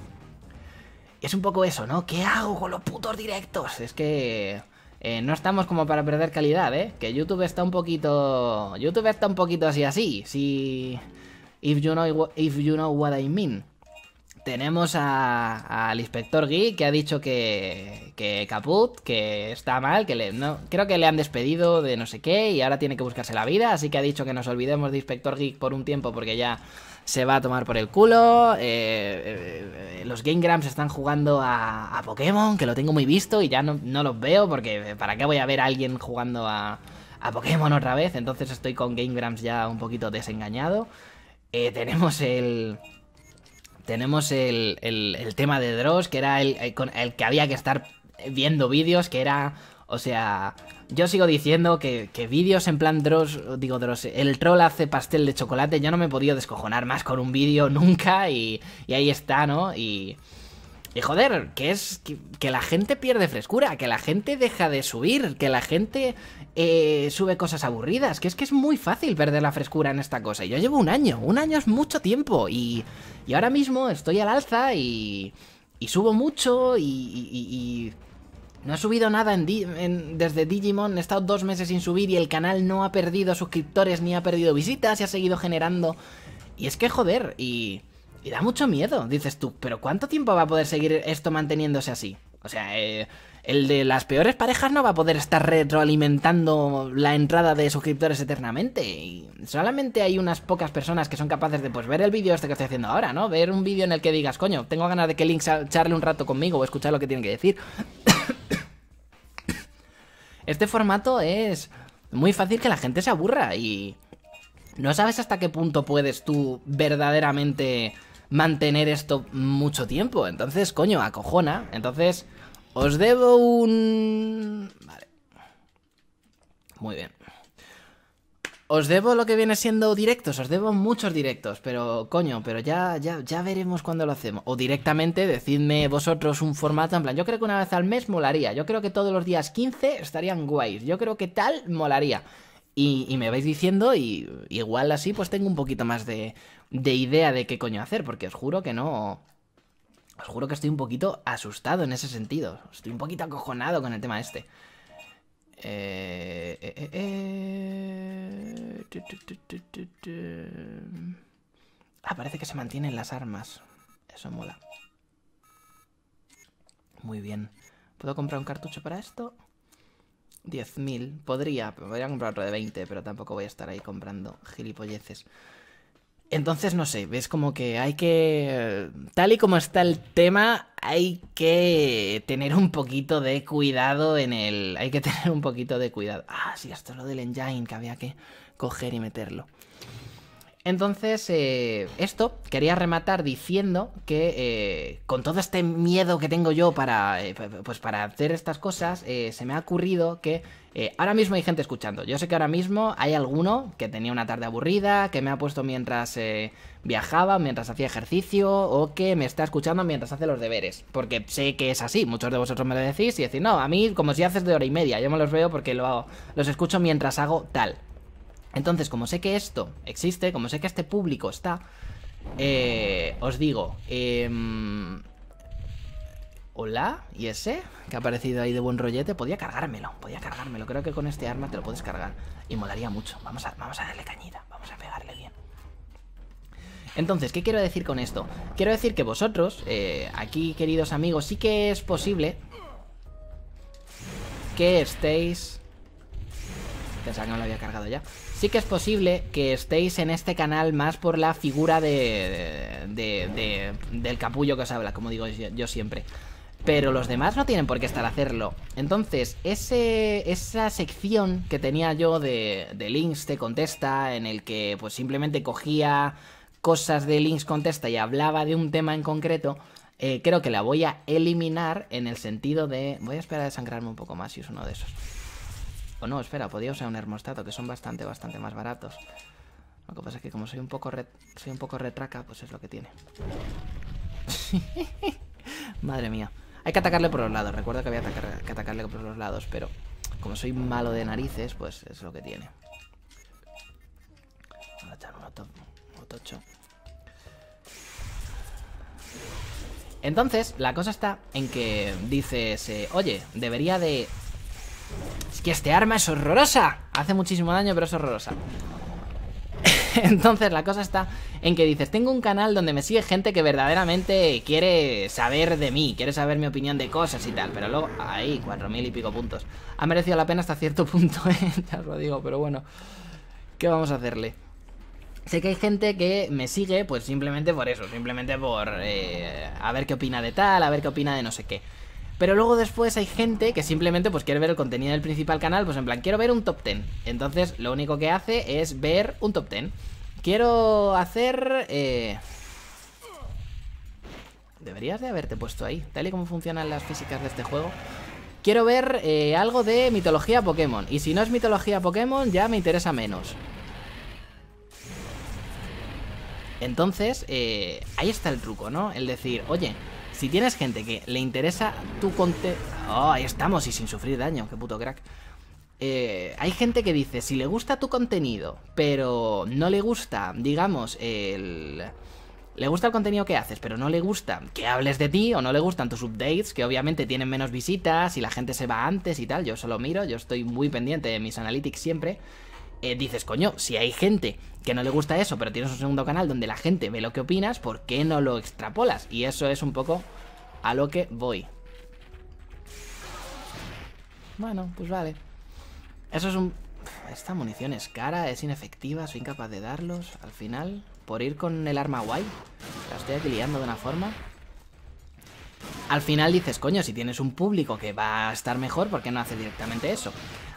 Speaker 1: Es un poco eso, ¿no? ¿Qué hago con los putos directos? Es que... Eh, no estamos como para perder calidad, ¿eh? Que YouTube está un poquito... YouTube está un poquito así así, si... If you know, if you know what I mean tenemos al inspector Geek que ha dicho que, que Caput, que está mal, que le, no, creo que le han despedido de no sé qué y ahora tiene que buscarse la vida, así que ha dicho que nos olvidemos de inspector Geek por un tiempo porque ya se va a tomar por el culo. Eh, eh, los Game Grumps están jugando a, Pokémon, que lo tengo muy visto y ya no, los veo porque eh, ¿para qué voy a ver a alguien jugando a, Pokémon otra vez? Entonces estoy con Game Grumps ya un poquito desengañado. tenemos el tenemos el, tema de Dross, que era el, eh, el que había que estar viendo vídeos, que era o sea, yo sigo diciendo que, vídeos en plan Dross, digo Dross, el troll hace pastel de chocolate, ya no me he podido descojonar más con un vídeo nunca y, ahí está, ¿no? Y, y joder, que es que, la gente pierde frescura, que la gente deja de subir, que la gente eh, sube cosas aburridas, que es que es muy fácil perder la frescura en esta cosa. Yo llevo un año, un año es mucho tiempo y, y ahora mismo estoy al alza y, y subo mucho y, y no he subido nada en desde Digimon, he estado dos meses sin subir y el canal no ha perdido suscriptores ni ha perdido visitas y ha seguido generando. Y es que joder, y, y da mucho miedo, dices tú, pero ¿cuánto tiempo va a poder seguir esto manteniéndose así? O sea, eh, el de las peores parejas no va a poder estar retroalimentando la entrada de suscriptores eternamente. Y solamente hay unas pocas personas que son capaces de pues ver el vídeo este que estoy haciendo ahora, ¿no? Ver un vídeo en el que digas, coño, tengo ganas de que Link charle un rato conmigo o escuchar lo que tiene que decir. este formato es muy fácil que la gente se aburra y... No sabes hasta qué punto puedes tú verdaderamente mantener esto mucho tiempo. Entonces, coño, acojona. Entonces, os debo un... Vale. Muy bien. Os debo lo que viene siendo directos, os debo muchos directos, pero coño, pero ya, ya, veremos cuándo lo hacemos. O directamente decidme vosotros un formato, en plan, yo creo que una vez al mes molaría, yo creo que todos los días 15 estarían guays, yo creo que tal molaría. Y, y me vais diciendo y igual así pues tengo un poquito más de, de idea de qué coño hacer, porque os juro que no... Os juro que estoy un poquito asustado en ese sentido. Estoy un poquito acojonado con el tema este. Eh, eh, eh, eh. ah, parece que se mantienen las armas. Eso mola. Muy bien. ¿Puedo comprar un cartucho para esto? 10.000. Podría, podría comprar otro de 20, pero tampoco voy a estar ahí comprando gilipolleces. Entonces, no sé, ves como que hay que... Tal y como está el tema, hay que tener un poquito de cuidado en el... Hay que tener un poquito de cuidado. Ah, sí, esto es lo del engine que había que coger y meterlo. Entonces, eh, esto quería rematar diciendo que eh, con todo este miedo que tengo yo para, eh, pues para hacer estas cosas, se me ha ocurrido que ahora mismo hay gente escuchando. Yo sé que ahora mismo hay alguno que tenía una tarde aburrida, que me ha puesto mientras viajaba, mientras hacía ejercicio o que me está escuchando mientras hace los deberes. Porque sé que es así, muchos de vosotros me lo decís y decís, no, a mí como si haces de hora y media, yo me los veo porque los escucho mientras hago tal. Entonces, como sé que esto existe, como sé que este público está, eh, os digo, em, hola, y ese que ha aparecido ahí de buen rollete, podía cargármelo, podía cargármelo, creo que con este arma te lo puedes cargar y molaría mucho. Vamos a, vamos a darle cañida, vamos a pegarle bien. Entonces, ¿qué quiero decir con esto? Quiero decir que vosotros, eh, aquí queridos amigos, sí que es posible que estéis... Pensaba que no lo había cargado ya sí que es posible que estéis en este canal más por la figura de, del capullo que os habla, como digo yo, siempre. Pero los demás no tienen por qué estar a hacerlo. Entonces, ese, esa sección que tenía yo de, de Links te contesta, en el que pues simplemente cogía cosas de Links contesta y hablaba de un tema en concreto, eh, creo que la voy a eliminar en el sentido de... Voy a esperar a desangrarme un poco más si es uno de esos no, espera, podía usar un hermostato, que son bastante, bastante más baratos. Lo que pasa es que como soy un poco, soy un poco retraca, pues es lo que tiene. Madre mía. Hay que atacarle por los lados. Recuerdo que había que atacarle por los lados, pero como soy malo de narices, pues es lo que tiene. un Entonces, la cosa está en que dices, eh, oye, debería de es que este arma es horrorosa. Hace muchísimo daño, pero es horrorosa. Entonces la cosa está en que dices, tengo un canal donde me sigue gente que verdaderamente quiere saber de mí, quiere saber mi opinión de cosas y tal, pero luego, ahí, cuatro mil y pico puntos. Ha merecido la pena hasta cierto punto, ¿eh? ya os lo digo, pero bueno, ¿qué vamos a hacerle? Sé que hay gente que me sigue pues simplemente por eso, simplemente por eh, a ver qué opina de tal, a ver qué opina de no sé qué. Pero luego después hay gente que simplemente pues quiere ver el contenido del principal canal, pues en plan, quiero ver un top 10. Entonces lo único que hace es ver un top 10. Quiero hacer... Eh, deberías de haberte puesto ahí, tal y como funcionan las físicas de este juego. Quiero ver eh, algo de mitología Pokémon. Y si no es mitología Pokémon, ya me interesa menos. Entonces, eh, ahí está el truco, ¿no? El decir, oye, si tienes gente que le interesa tu contenido... Oh, ahí estamos y sin sufrir daño, qué puto crack. Eh, hay gente que dice, si le gusta tu contenido, pero no le gusta, digamos, el... Le gusta el contenido que haces, pero no le gusta que hables de ti o no le gustan tus updates, que obviamente tienen menos visitas y la gente se va antes y tal. Yo solo miro, yo estoy muy pendiente de mis analytics siempre. Eh, dices, coño, si hay gente que no le gusta eso, pero tienes un segundo canal donde la gente ve lo que opinas, ¿por qué no lo extrapolas? Y eso es un poco a lo que voy. Bueno, pues vale. Eso es un... Esta munición es cara, es inefectiva, soy incapaz de darlos. Al final, por ir con el arma guay, la estoy aquí de una forma. Al final dices, coño, si tienes un público que va a estar mejor, ¿por qué no haces directamente eso?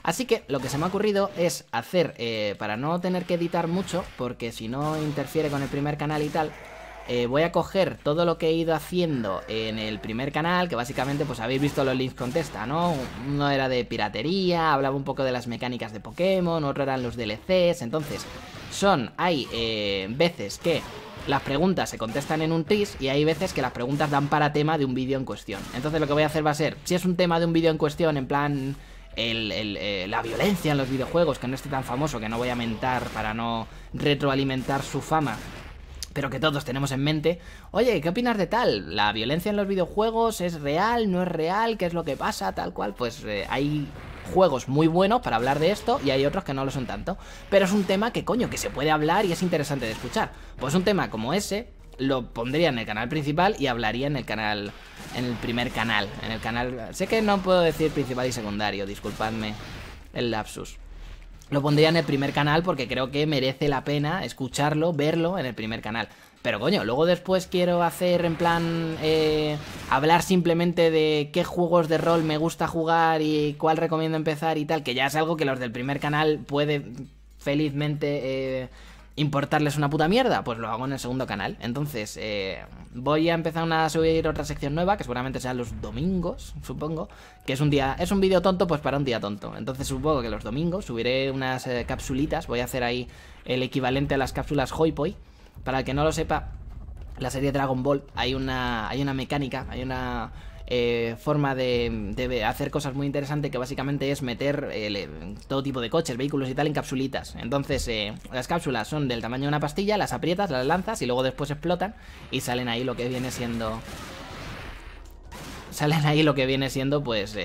Speaker 1: Así que lo que se me ha ocurrido es hacer, eh, para no tener que editar mucho, porque si no interfiere con el primer canal y tal, eh, voy a coger todo lo que he ido haciendo en el primer canal, que básicamente pues habéis visto los links contesta, ¿no? Uno era de piratería, hablaba un poco de las mecánicas de Pokémon, otro eran los DLCs, entonces son, hay eh, veces que las preguntas se contestan en un tris y hay veces que las preguntas dan para tema de un vídeo en cuestión. Entonces lo que voy a hacer va a ser, si es un tema de un vídeo en cuestión, en plan eh, la violencia en los videojuegos, que no esté tan famoso, que no voy a mentar para no retroalimentar su fama, pero que todos tenemos en mente. Oye, ¿qué opinas de tal? ¿La violencia en los videojuegos es real? ¿No es real? ¿Qué es lo que pasa? Tal cual. Pues eh, hay juegos muy buenos para hablar de esto y hay otros que no lo son tanto. Pero es un tema que, coño, que se puede hablar y es interesante de escuchar. Pues un tema como ese, lo pondría en el canal principal y hablaría en el canal, en el primer canal, en el canal... Sé que no puedo decir principal y secundario, disculpadme el lapsus. Lo pondría en el primer canal porque creo que merece la pena escucharlo, verlo en el primer canal. Pero coño, luego después quiero hacer en plan eh, hablar simplemente de qué juegos de rol me gusta jugar y cuál recomiendo empezar y tal, que ya es algo que los del primer canal puede felizmente... Eh, importarles una puta mierda, pues lo hago en el segundo canal. Entonces, eh, voy a empezar a subir otra sección nueva, que seguramente sea los domingos, supongo, que es un día, es un vídeo tonto, pues para un día tonto. Entonces supongo que los domingos subiré unas cápsulitas eh, capsulitas, voy a hacer ahí el equivalente a las cápsulas Hoi Para el que no lo sepa, la serie Dragon Ball hay una, hay una mecánica, hay una eh, forma de, hacer cosas muy interesantes que básicamente es meter eh, todo tipo de coches, vehículos y tal en capsulitas. Entonces eh, las cápsulas son del tamaño de una pastilla, las aprietas, las lanzas y luego después explotan y salen ahí lo que viene siendo... Salen ahí lo que viene siendo pues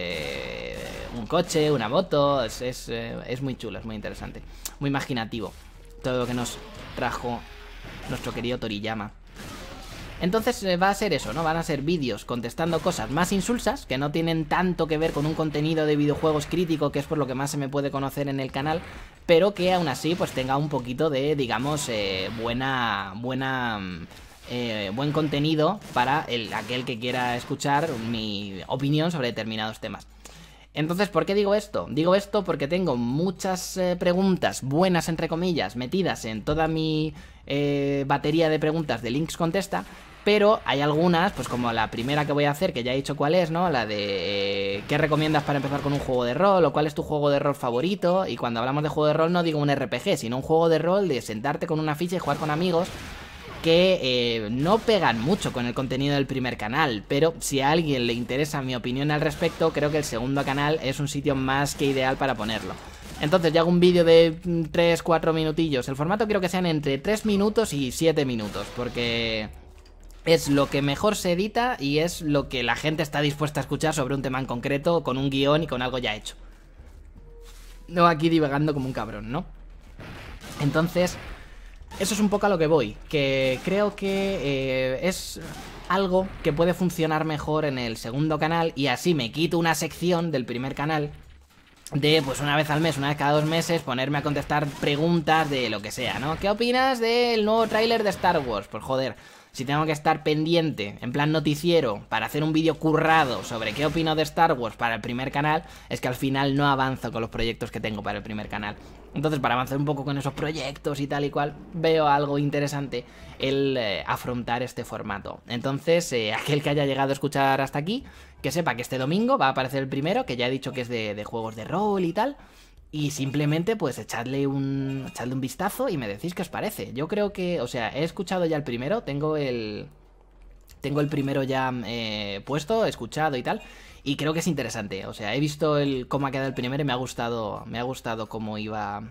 Speaker 1: un coche, una moto, es, es muy chulo, es muy interesante, muy imaginativo todo lo que nos trajo nuestro querido Toriyama. Entonces eh, va a ser eso, ¿no? Van a ser vídeos contestando cosas más insulsas, que no tienen tanto que ver con un contenido de videojuegos crítico, que es por lo que más se me puede conocer en el canal, pero que aún así pues tenga un poquito de, digamos, eh, buena... buena... Mm, eh, buen contenido para el, aquel que quiera escuchar mi opinión sobre determinados temas. Entonces, ¿por qué digo esto? Digo esto porque tengo muchas preguntas buenas, entre comillas, metidas en toda mi batería de preguntas de Links Contesta, pero hay algunas, pues como la primera que voy a hacer, que ya he dicho cuál es, ¿no? La de eh, qué recomiendas para empezar con un juego de rol o cuál es tu juego de rol favorito. Y cuando hablamos de juego de rol no digo un RPG, sino un juego de rol de sentarte con una ficha y jugar con amigos que eh, no pegan mucho con el contenido del primer canal, pero si a alguien le interesa mi opinión al respecto, creo que el segundo canal es un sitio más que ideal para ponerlo. Entonces ya hago un vídeo de 3-4 mm, minutillos. El formato quiero que sean entre 3 minutos y 7 minutos, porque es lo que mejor se edita y es lo que la gente está dispuesta a escuchar sobre un tema en concreto, con un guión y con algo ya hecho. No aquí divagando como un cabrón, ¿no? Entonces, eso es un poco a lo que voy, que creo que eh, es algo que puede funcionar mejor en el segundo canal y así me quito una sección del primer canal de pues una vez al mes, una vez cada dos meses, ponerme a contestar preguntas de lo que sea, ¿no? ¿Qué opinas del nuevo tráiler de Star Wars? Pues joder, si tengo que estar pendiente, en plan noticiero, para hacer un vídeo currado sobre qué opino de Star Wars para el primer canal, es que al final no avanzo con los proyectos que tengo para el primer canal. Entonces, para avanzar un poco con esos proyectos y tal y cual, veo algo interesante el eh, afrontar este formato. Entonces, eh, aquel que haya llegado a escuchar hasta aquí, que sepa que este domingo va a aparecer el primero, que ya he dicho que es de juegos de rol y tal y simplemente pues echadle un, echarle un vistazo y me decís qué os parece. Yo creo que, o sea, he escuchado ya el primero, tengo el, tengo el primero ya eh, puesto, escuchado y tal, y creo que es interesante. O sea, he visto el cómo ha quedado el primero y me ha gustado, me ha gustado cómo iba...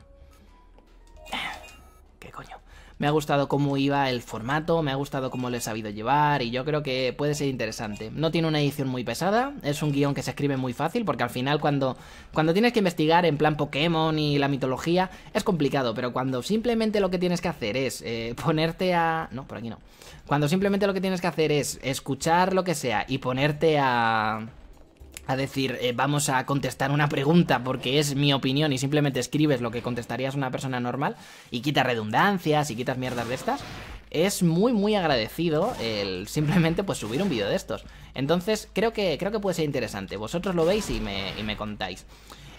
Speaker 1: ¿Qué coño? me ha gustado cómo iba el formato, me ha gustado cómo lo he sabido llevar y yo creo que puede ser interesante. No tiene una edición muy pesada, es un guión que se escribe muy fácil porque al final cuando, cuando tienes que investigar en plan Pokémon y la mitología es complicado, pero cuando simplemente lo que tienes que hacer es eh, ponerte a... No, por aquí no. Cuando simplemente lo que tienes que hacer es escuchar lo que sea y ponerte a a decir, eh, vamos a contestar una pregunta porque es mi opinión y simplemente escribes lo que contestarías una persona normal y quitas redundancias y quitas mierdas de estas, es muy muy agradecido el simplemente pues subir un vídeo de estos. Entonces creo que, creo que puede ser interesante, vosotros lo veis y me, contáis.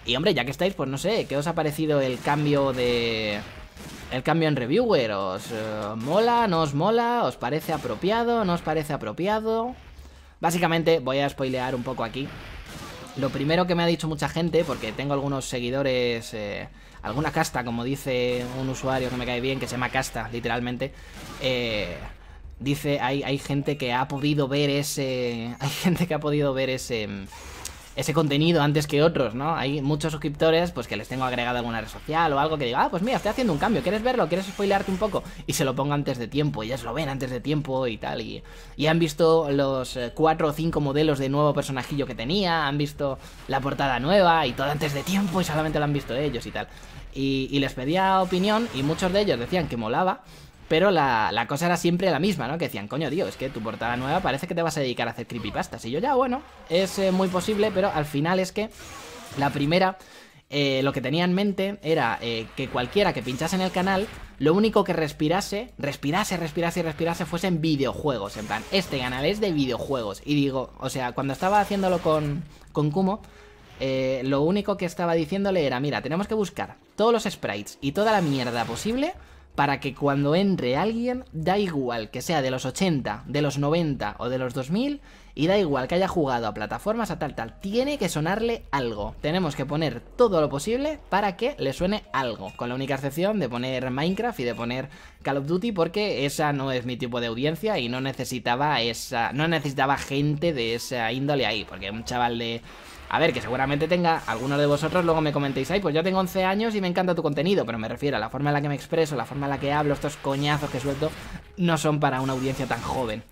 Speaker 1: Y hombre, ya que estáis, pues no sé, ¿qué os ha parecido el cambio de... El cambio en reviewer, ¿os eh, mola, no os mola, os parece apropiado, no os parece apropiado? Básicamente voy a spoilear un poco aquí lo primero que me ha dicho mucha gente, porque tengo algunos seguidores, eh, alguna casta, como dice un usuario que me cae bien, que se llama casta, literalmente, eh, dice, hay, hay gente que ha podido ver ese, hay gente que ha podido ver ese mm, ese contenido antes que otros, ¿no? Hay muchos suscriptores pues que les tengo agregado alguna red social o algo que diga, ah, pues mira, estoy haciendo un cambio, ¿quieres verlo? ¿Quieres spoilearte un poco? Y se lo pongo antes de tiempo, ellas lo ven antes de tiempo y tal, y, y han visto los eh, cuatro o cinco modelos de nuevo personajillo que tenía, han visto la portada nueva y todo antes de tiempo y solamente lo han visto ellos y tal. Y, y les pedía opinión y muchos de ellos decían que molaba pero la, cosa era siempre la misma, ¿no? Que decían, coño, tío, es que tu portada nueva parece que te vas a dedicar a hacer creepypastas. Y yo, ya, bueno, es eh, muy posible, pero al final es que la primera... Eh, lo que tenía en mente era eh, que cualquiera que pinchase en el canal, lo único que respirase, respirase, respirase y respirase fuesen videojuegos. En plan, este canal es de videojuegos. Y digo, o sea, cuando estaba haciéndolo con, con Kumo, lo único que estaba diciéndole era, mira, tenemos que buscar todos los sprites y toda la mierda posible para que cuando entre alguien, da igual que sea de los 80, de los 90 o de los 2000, y da igual que haya jugado a plataformas a tal tal, tiene que sonarle algo. Tenemos que poner todo lo posible para que le suene algo, con la única excepción de poner Minecraft y de poner Call of Duty porque esa no es mi tipo de audiencia y no necesitaba esa no necesitaba gente de esa índole ahí, porque un chaval de a ver, que seguramente tenga algunos de vosotros, luego me comentéis, ahí, pues yo tengo 11 años y me encanta tu contenido, pero me refiero a la forma en la que me expreso, la forma en la que hablo, estos coñazos que suelto, no son para una audiencia tan joven.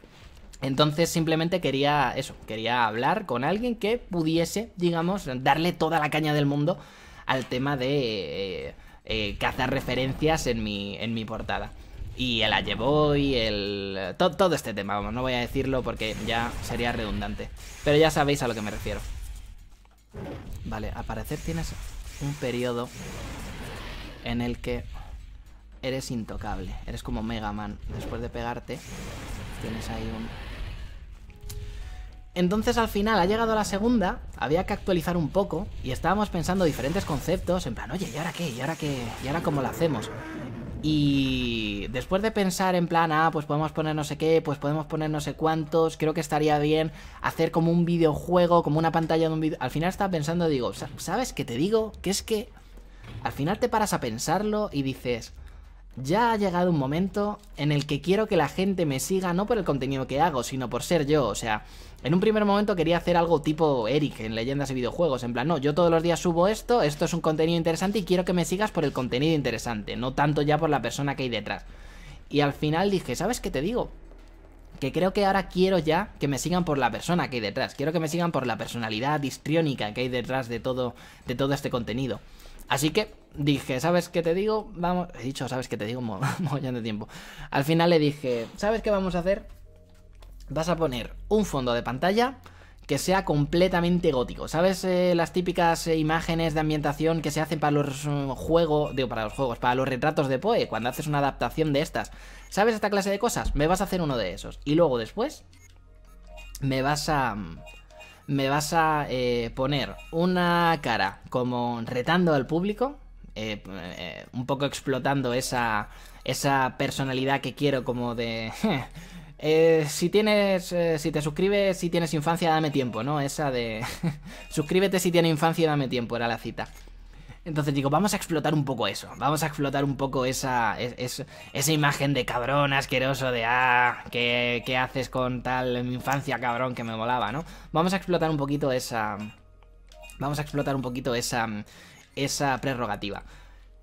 Speaker 1: Entonces simplemente quería eso, quería hablar con alguien que pudiese, digamos, darle toda la caña del mundo al tema de eh, eh, cazar referencias en mi, en mi portada. Y el y el... Todo, todo este tema, vamos, no voy a decirlo porque ya sería redundante. Pero ya sabéis a lo que me refiero. Vale, al parecer tienes un periodo en el que eres intocable. Eres como Mega Man. Después de pegarte, tienes ahí un... Entonces al final ha llegado la segunda, había que actualizar un poco y estábamos pensando diferentes conceptos, en plan, oye, ¿y ahora qué? ¿Y ahora qué? ¿Y ahora cómo lo hacemos? Y después de pensar en plan, ah, pues podemos poner no sé qué, pues podemos poner no sé cuántos, creo que estaría bien hacer como un videojuego, como una pantalla de un video. Al final estaba pensando, digo, ¿sabes qué te digo? Que es que al final te paras a pensarlo y dices, ya ha llegado un momento en el que quiero que la gente me siga no por el contenido que hago, sino por ser yo, o sea, en un primer momento quería hacer algo tipo Eric en leyendas y videojuegos, en plan, no, yo todos los días subo esto, esto es un contenido interesante y quiero que me sigas por el contenido interesante, no tanto ya por la persona que hay detrás. Y al final dije, ¿sabes qué te digo? Que creo que ahora quiero ya que me sigan por la persona que hay detrás, quiero que me sigan por la personalidad histriónica que hay detrás de todo, de todo este contenido. Así que dije, ¿sabes qué te digo? Vamos, he dicho, ¿sabes qué te digo? Un de tiempo. Al final le dije, ¿sabes qué vamos a hacer? vas a poner un fondo de pantalla que sea completamente gótico. ¿Sabes eh, las típicas eh, imágenes de ambientación que se hacen para los mm, juegos, digo, para los juegos, para los retratos de Poe, cuando haces una adaptación de estas? ¿Sabes esta clase de cosas? Me vas a hacer uno de esos. Y luego después me vas a... Mm, me vas a eh, poner una cara como retando al público, un poco explotando esa, esa personalidad que quiero como de Eh, si tienes, eh, si te suscribes, si tienes infancia, dame tiempo, ¿no? Esa de suscríbete si tienes infancia, dame tiempo, era la cita. Entonces digo, vamos a explotar un poco eso, vamos a explotar un poco esa, esa imagen de cabrón asqueroso, de ah, ¿qué, ¿qué, haces con tal infancia cabrón que me volaba ¿no? Vamos a explotar un poquito esa... Vamos a explotar un poquito esa, esa prerrogativa.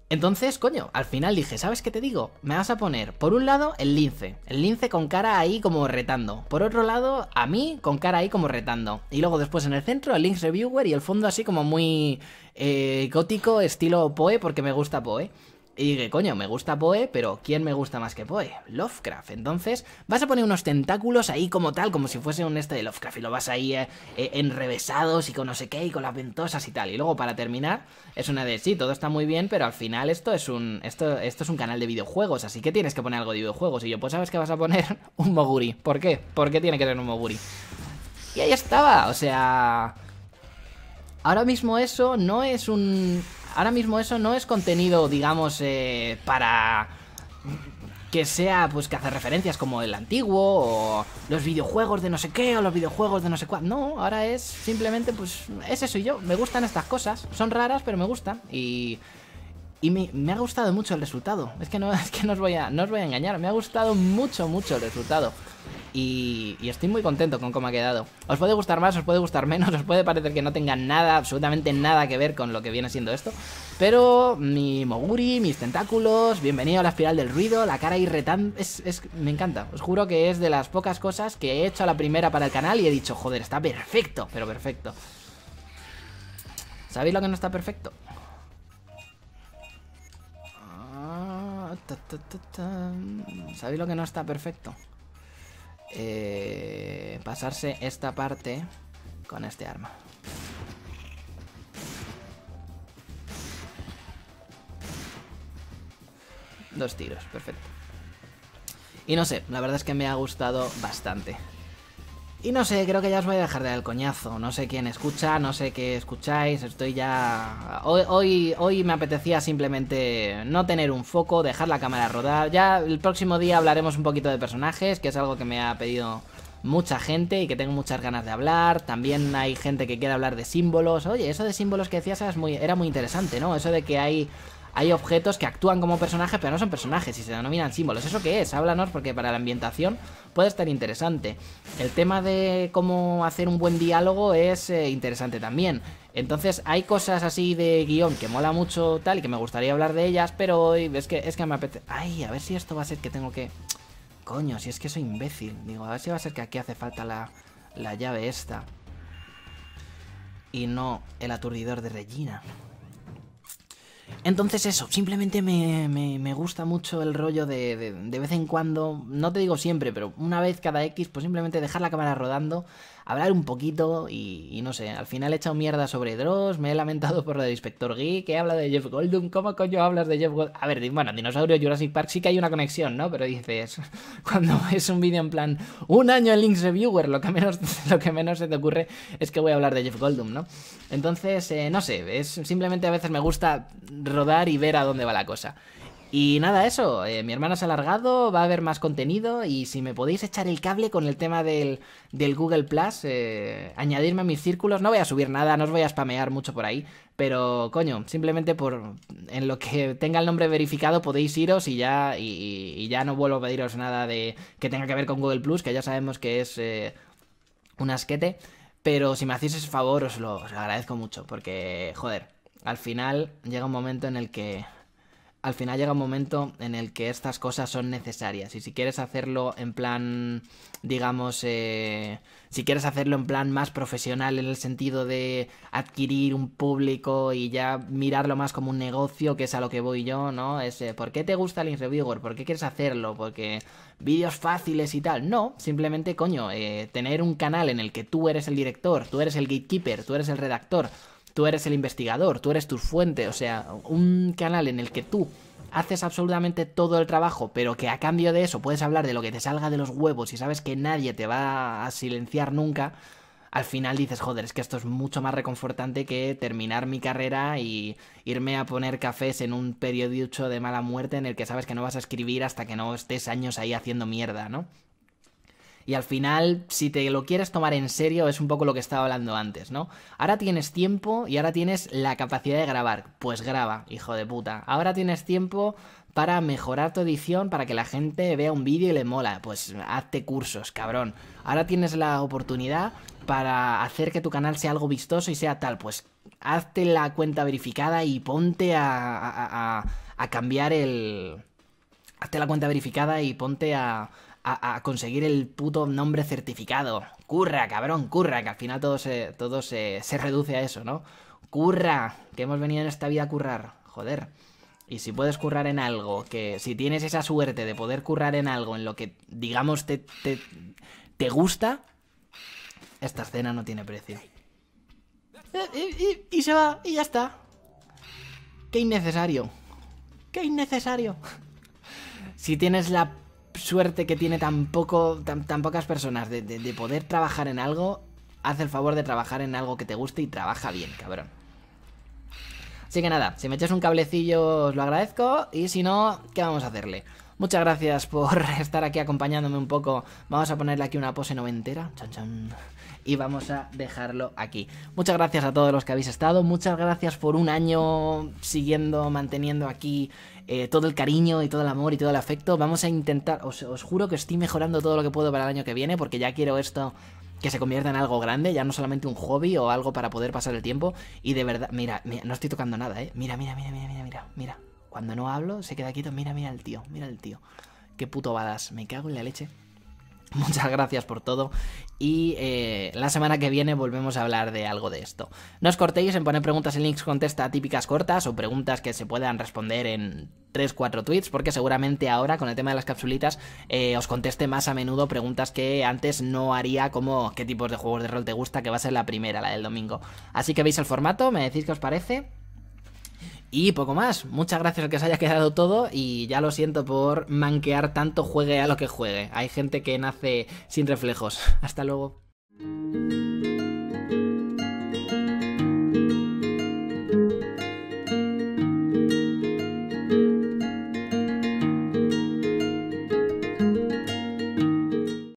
Speaker 1: Entonces, coño, al final dije, ¿sabes qué te digo? Me vas a poner, por un lado, el lince. El lince con cara ahí como retando. Por otro lado, a mí con cara ahí como retando. Y luego después en el centro, el lince reviewer y el fondo así como muy eh, gótico, estilo Poe, porque me gusta Poe. Y dije, coño, me gusta Poe, pero ¿quién me gusta más que Poe? Lovecraft. Entonces, vas a poner unos tentáculos ahí como tal, como si fuese un este de Lovecraft, y lo vas ahí eh, eh, enrevesados y con no sé qué, y con las ventosas y tal. Y luego, para terminar, es una de sí, todo está muy bien, pero al final esto es un, esto, esto es un canal de videojuegos, así que tienes que poner algo de videojuegos. Y yo, pues sabes que vas a poner un Moguri. ¿Por qué? ¿Por qué tiene que ser un Moguri? Y ahí estaba, o sea... Ahora mismo eso no es un Ahora mismo eso no es contenido, digamos, eh, para que sea, pues, que hace referencias como el antiguo, o los videojuegos de no sé qué, o los videojuegos de no sé cuál. No, ahora es simplemente, pues, eso soy yo. Me gustan estas cosas. Son raras, pero me gustan. Y y me, ha gustado mucho el resultado. Es que no, es que os, voy a, a engañar. Me ha gustado mucho, mucho el resultado. Y, estoy muy contento con cómo ha quedado. Os puede gustar más, os puede gustar menos, os puede parecer que no tenga nada, absolutamente nada que ver con lo que viene siendo esto. Pero mi Moguri, mis tentáculos, bienvenido a la espiral del ruido, la cara irretante... Es, es, me encanta. Os juro que es de las pocas cosas que he hecho a la primera para el canal y he dicho, joder, está perfecto, pero perfecto. ¿Sabéis lo que no está perfecto? ¿Sabéis lo que no está perfecto? Eh, pasarse esta parte con este arma. Dos tiros, perfecto. Y no sé, la verdad es que me ha gustado bastante. Y no sé, creo que ya os voy a dejar de dar el coñazo. No sé quién escucha, no sé qué escucháis. Estoy ya. Hoy, hoy, me apetecía simplemente no tener un foco, dejar la cámara rodar. Ya el próximo día hablaremos un poquito de personajes, que es algo que me ha pedido mucha gente y que tengo muchas ganas de hablar. También hay gente que quiere hablar de símbolos. Oye, eso de símbolos que decías muy, era muy interesante, ¿no? Eso de que hay hay objetos que actúan como personajes, pero no son personajes y se denominan símbolos. ¿Eso qué es? Háblanos porque para la ambientación puede estar interesante. El tema de cómo hacer un buen diálogo es eh, interesante también. Entonces hay cosas así de guión que mola mucho tal y que me gustaría hablar de ellas, pero hoy es que, es que me apetece... Ay, a ver si esto va a ser que tengo que... Coño, si es que soy imbécil. Digo, a ver si va a ser que aquí hace falta la, la llave esta. Y no el aturdidor de Regina. Entonces eso, simplemente me, me, me gusta mucho el rollo de, de, de vez en cuando, no te digo siempre, pero una vez cada X, pues simplemente dejar la cámara rodando hablar un poquito y, no sé, al final he echado mierda sobre Dross, me he lamentado por lo Inspector Geek, que habla de Jeff Goldblum, ¿cómo coño hablas de Jeff Goldum? A ver, bueno, Dinosaurio Jurassic Park sí que hay una conexión, ¿no? Pero dices, cuando es un vídeo en plan, un año en Links Reviewer, lo que menos, lo que menos se te ocurre es que voy a hablar de Jeff Goldblum, ¿no? Entonces, eh, no sé, es simplemente a veces me gusta rodar y ver a dónde va la cosa. Y nada, eso, eh, mi hermano se ha alargado, va a haber más contenido y si me podéis echar el cable con el tema del, Google Plus, eh, añadirme a mis círculos, no voy a subir nada, no os voy a spamear mucho por ahí, pero coño, simplemente por en lo que tenga el nombre verificado podéis iros y ya, y, ya no vuelvo a pediros nada de que tenga que ver con Google Plus, que ya sabemos que es eh, un asquete, pero si me hacéis ese favor os lo agradezco mucho, porque joder, al final llega un momento en el que al final llega un momento en el que estas cosas son necesarias. Y si quieres hacerlo en plan, digamos, eh, si quieres hacerlo en plan más profesional, en el sentido de adquirir un público y ya mirarlo más como un negocio, que es a lo que voy yo, ¿no? Es, eh, ¿por qué te gusta el vigor? ¿Por qué quieres hacerlo? Porque vídeos fáciles y tal. No, simplemente, coño, eh, tener un canal en el que tú eres el director, tú eres el gatekeeper, tú eres el redactor tú eres el investigador, tú eres tu fuente, o sea, un canal en el que tú haces absolutamente todo el trabajo, pero que a cambio de eso puedes hablar de lo que te salga de los huevos y sabes que nadie te va a silenciar nunca, al final dices, joder, es que esto es mucho más reconfortante que terminar mi carrera y irme a poner cafés en un periódico de mala muerte en el que sabes que no vas a escribir hasta que no estés años ahí haciendo mierda, ¿no? Y al final, si te lo quieres tomar en serio, es un poco lo que estaba hablando antes, ¿no? Ahora tienes tiempo y ahora tienes la capacidad de grabar. Pues graba, hijo de puta. Ahora tienes tiempo para mejorar tu edición, para que la gente vea un vídeo y le mola. Pues hazte cursos, cabrón. Ahora tienes la oportunidad para hacer que tu canal sea algo vistoso y sea tal. Pues hazte la cuenta verificada y ponte a, a, a, cambiar el... Hazte la cuenta verificada y ponte a, a, conseguir el puto nombre certificado. Curra, cabrón, curra, que al final todo se, todo se, reduce a eso, ¿no? Curra, que hemos venido en esta vida a currar, joder. Y si puedes currar en algo, que si tienes esa suerte de poder currar en algo en lo que, digamos, te, te, gusta, esta escena no tiene precio. Eh, y, y, se va, y ya está. Qué innecesario. Qué innecesario. Si tienes la suerte que tiene tan, poco, tan, pocas personas de, poder trabajar en algo, haz el favor de trabajar en algo que te guste y trabaja bien, cabrón. Así que nada, si me echas un cablecillo os lo agradezco y si no, ¿qué vamos a hacerle? Muchas gracias por estar aquí acompañándome un poco. Vamos a ponerle aquí una pose noventera. Chan, y vamos a dejarlo aquí. Muchas gracias a todos los que habéis estado, muchas gracias por un año siguiendo, manteniendo aquí eh, todo el cariño y todo el amor y todo el afecto. Vamos a intentar, os, juro que estoy mejorando todo lo que puedo para el año que viene porque ya quiero esto que se convierta en algo grande, ya no solamente un hobby o algo para poder pasar el tiempo. Y de verdad, mira, mira no estoy tocando nada, ¿eh? Mira, mira, mira, mira, mira, mira, Cuando no hablo, se queda quieto. Mira, mira el tío, mira el tío. Qué puto badas, me cago en la leche. Muchas gracias por todo y eh, la semana que viene volvemos a hablar de algo de esto. No os cortéis en poner preguntas en links contesta típicas cortas o preguntas que se puedan responder en 3-4 tweets porque seguramente ahora con el tema de las capsulitas eh, os conteste más a menudo preguntas que antes no haría como qué tipos de juegos de rol te gusta que va a ser la primera, la del domingo. Así que veis el formato, me decís qué os parece y poco más. Muchas gracias al que os haya quedado todo y ya lo siento por manquear tanto juegue a lo que juegue. Hay gente que nace sin reflejos. Hasta luego.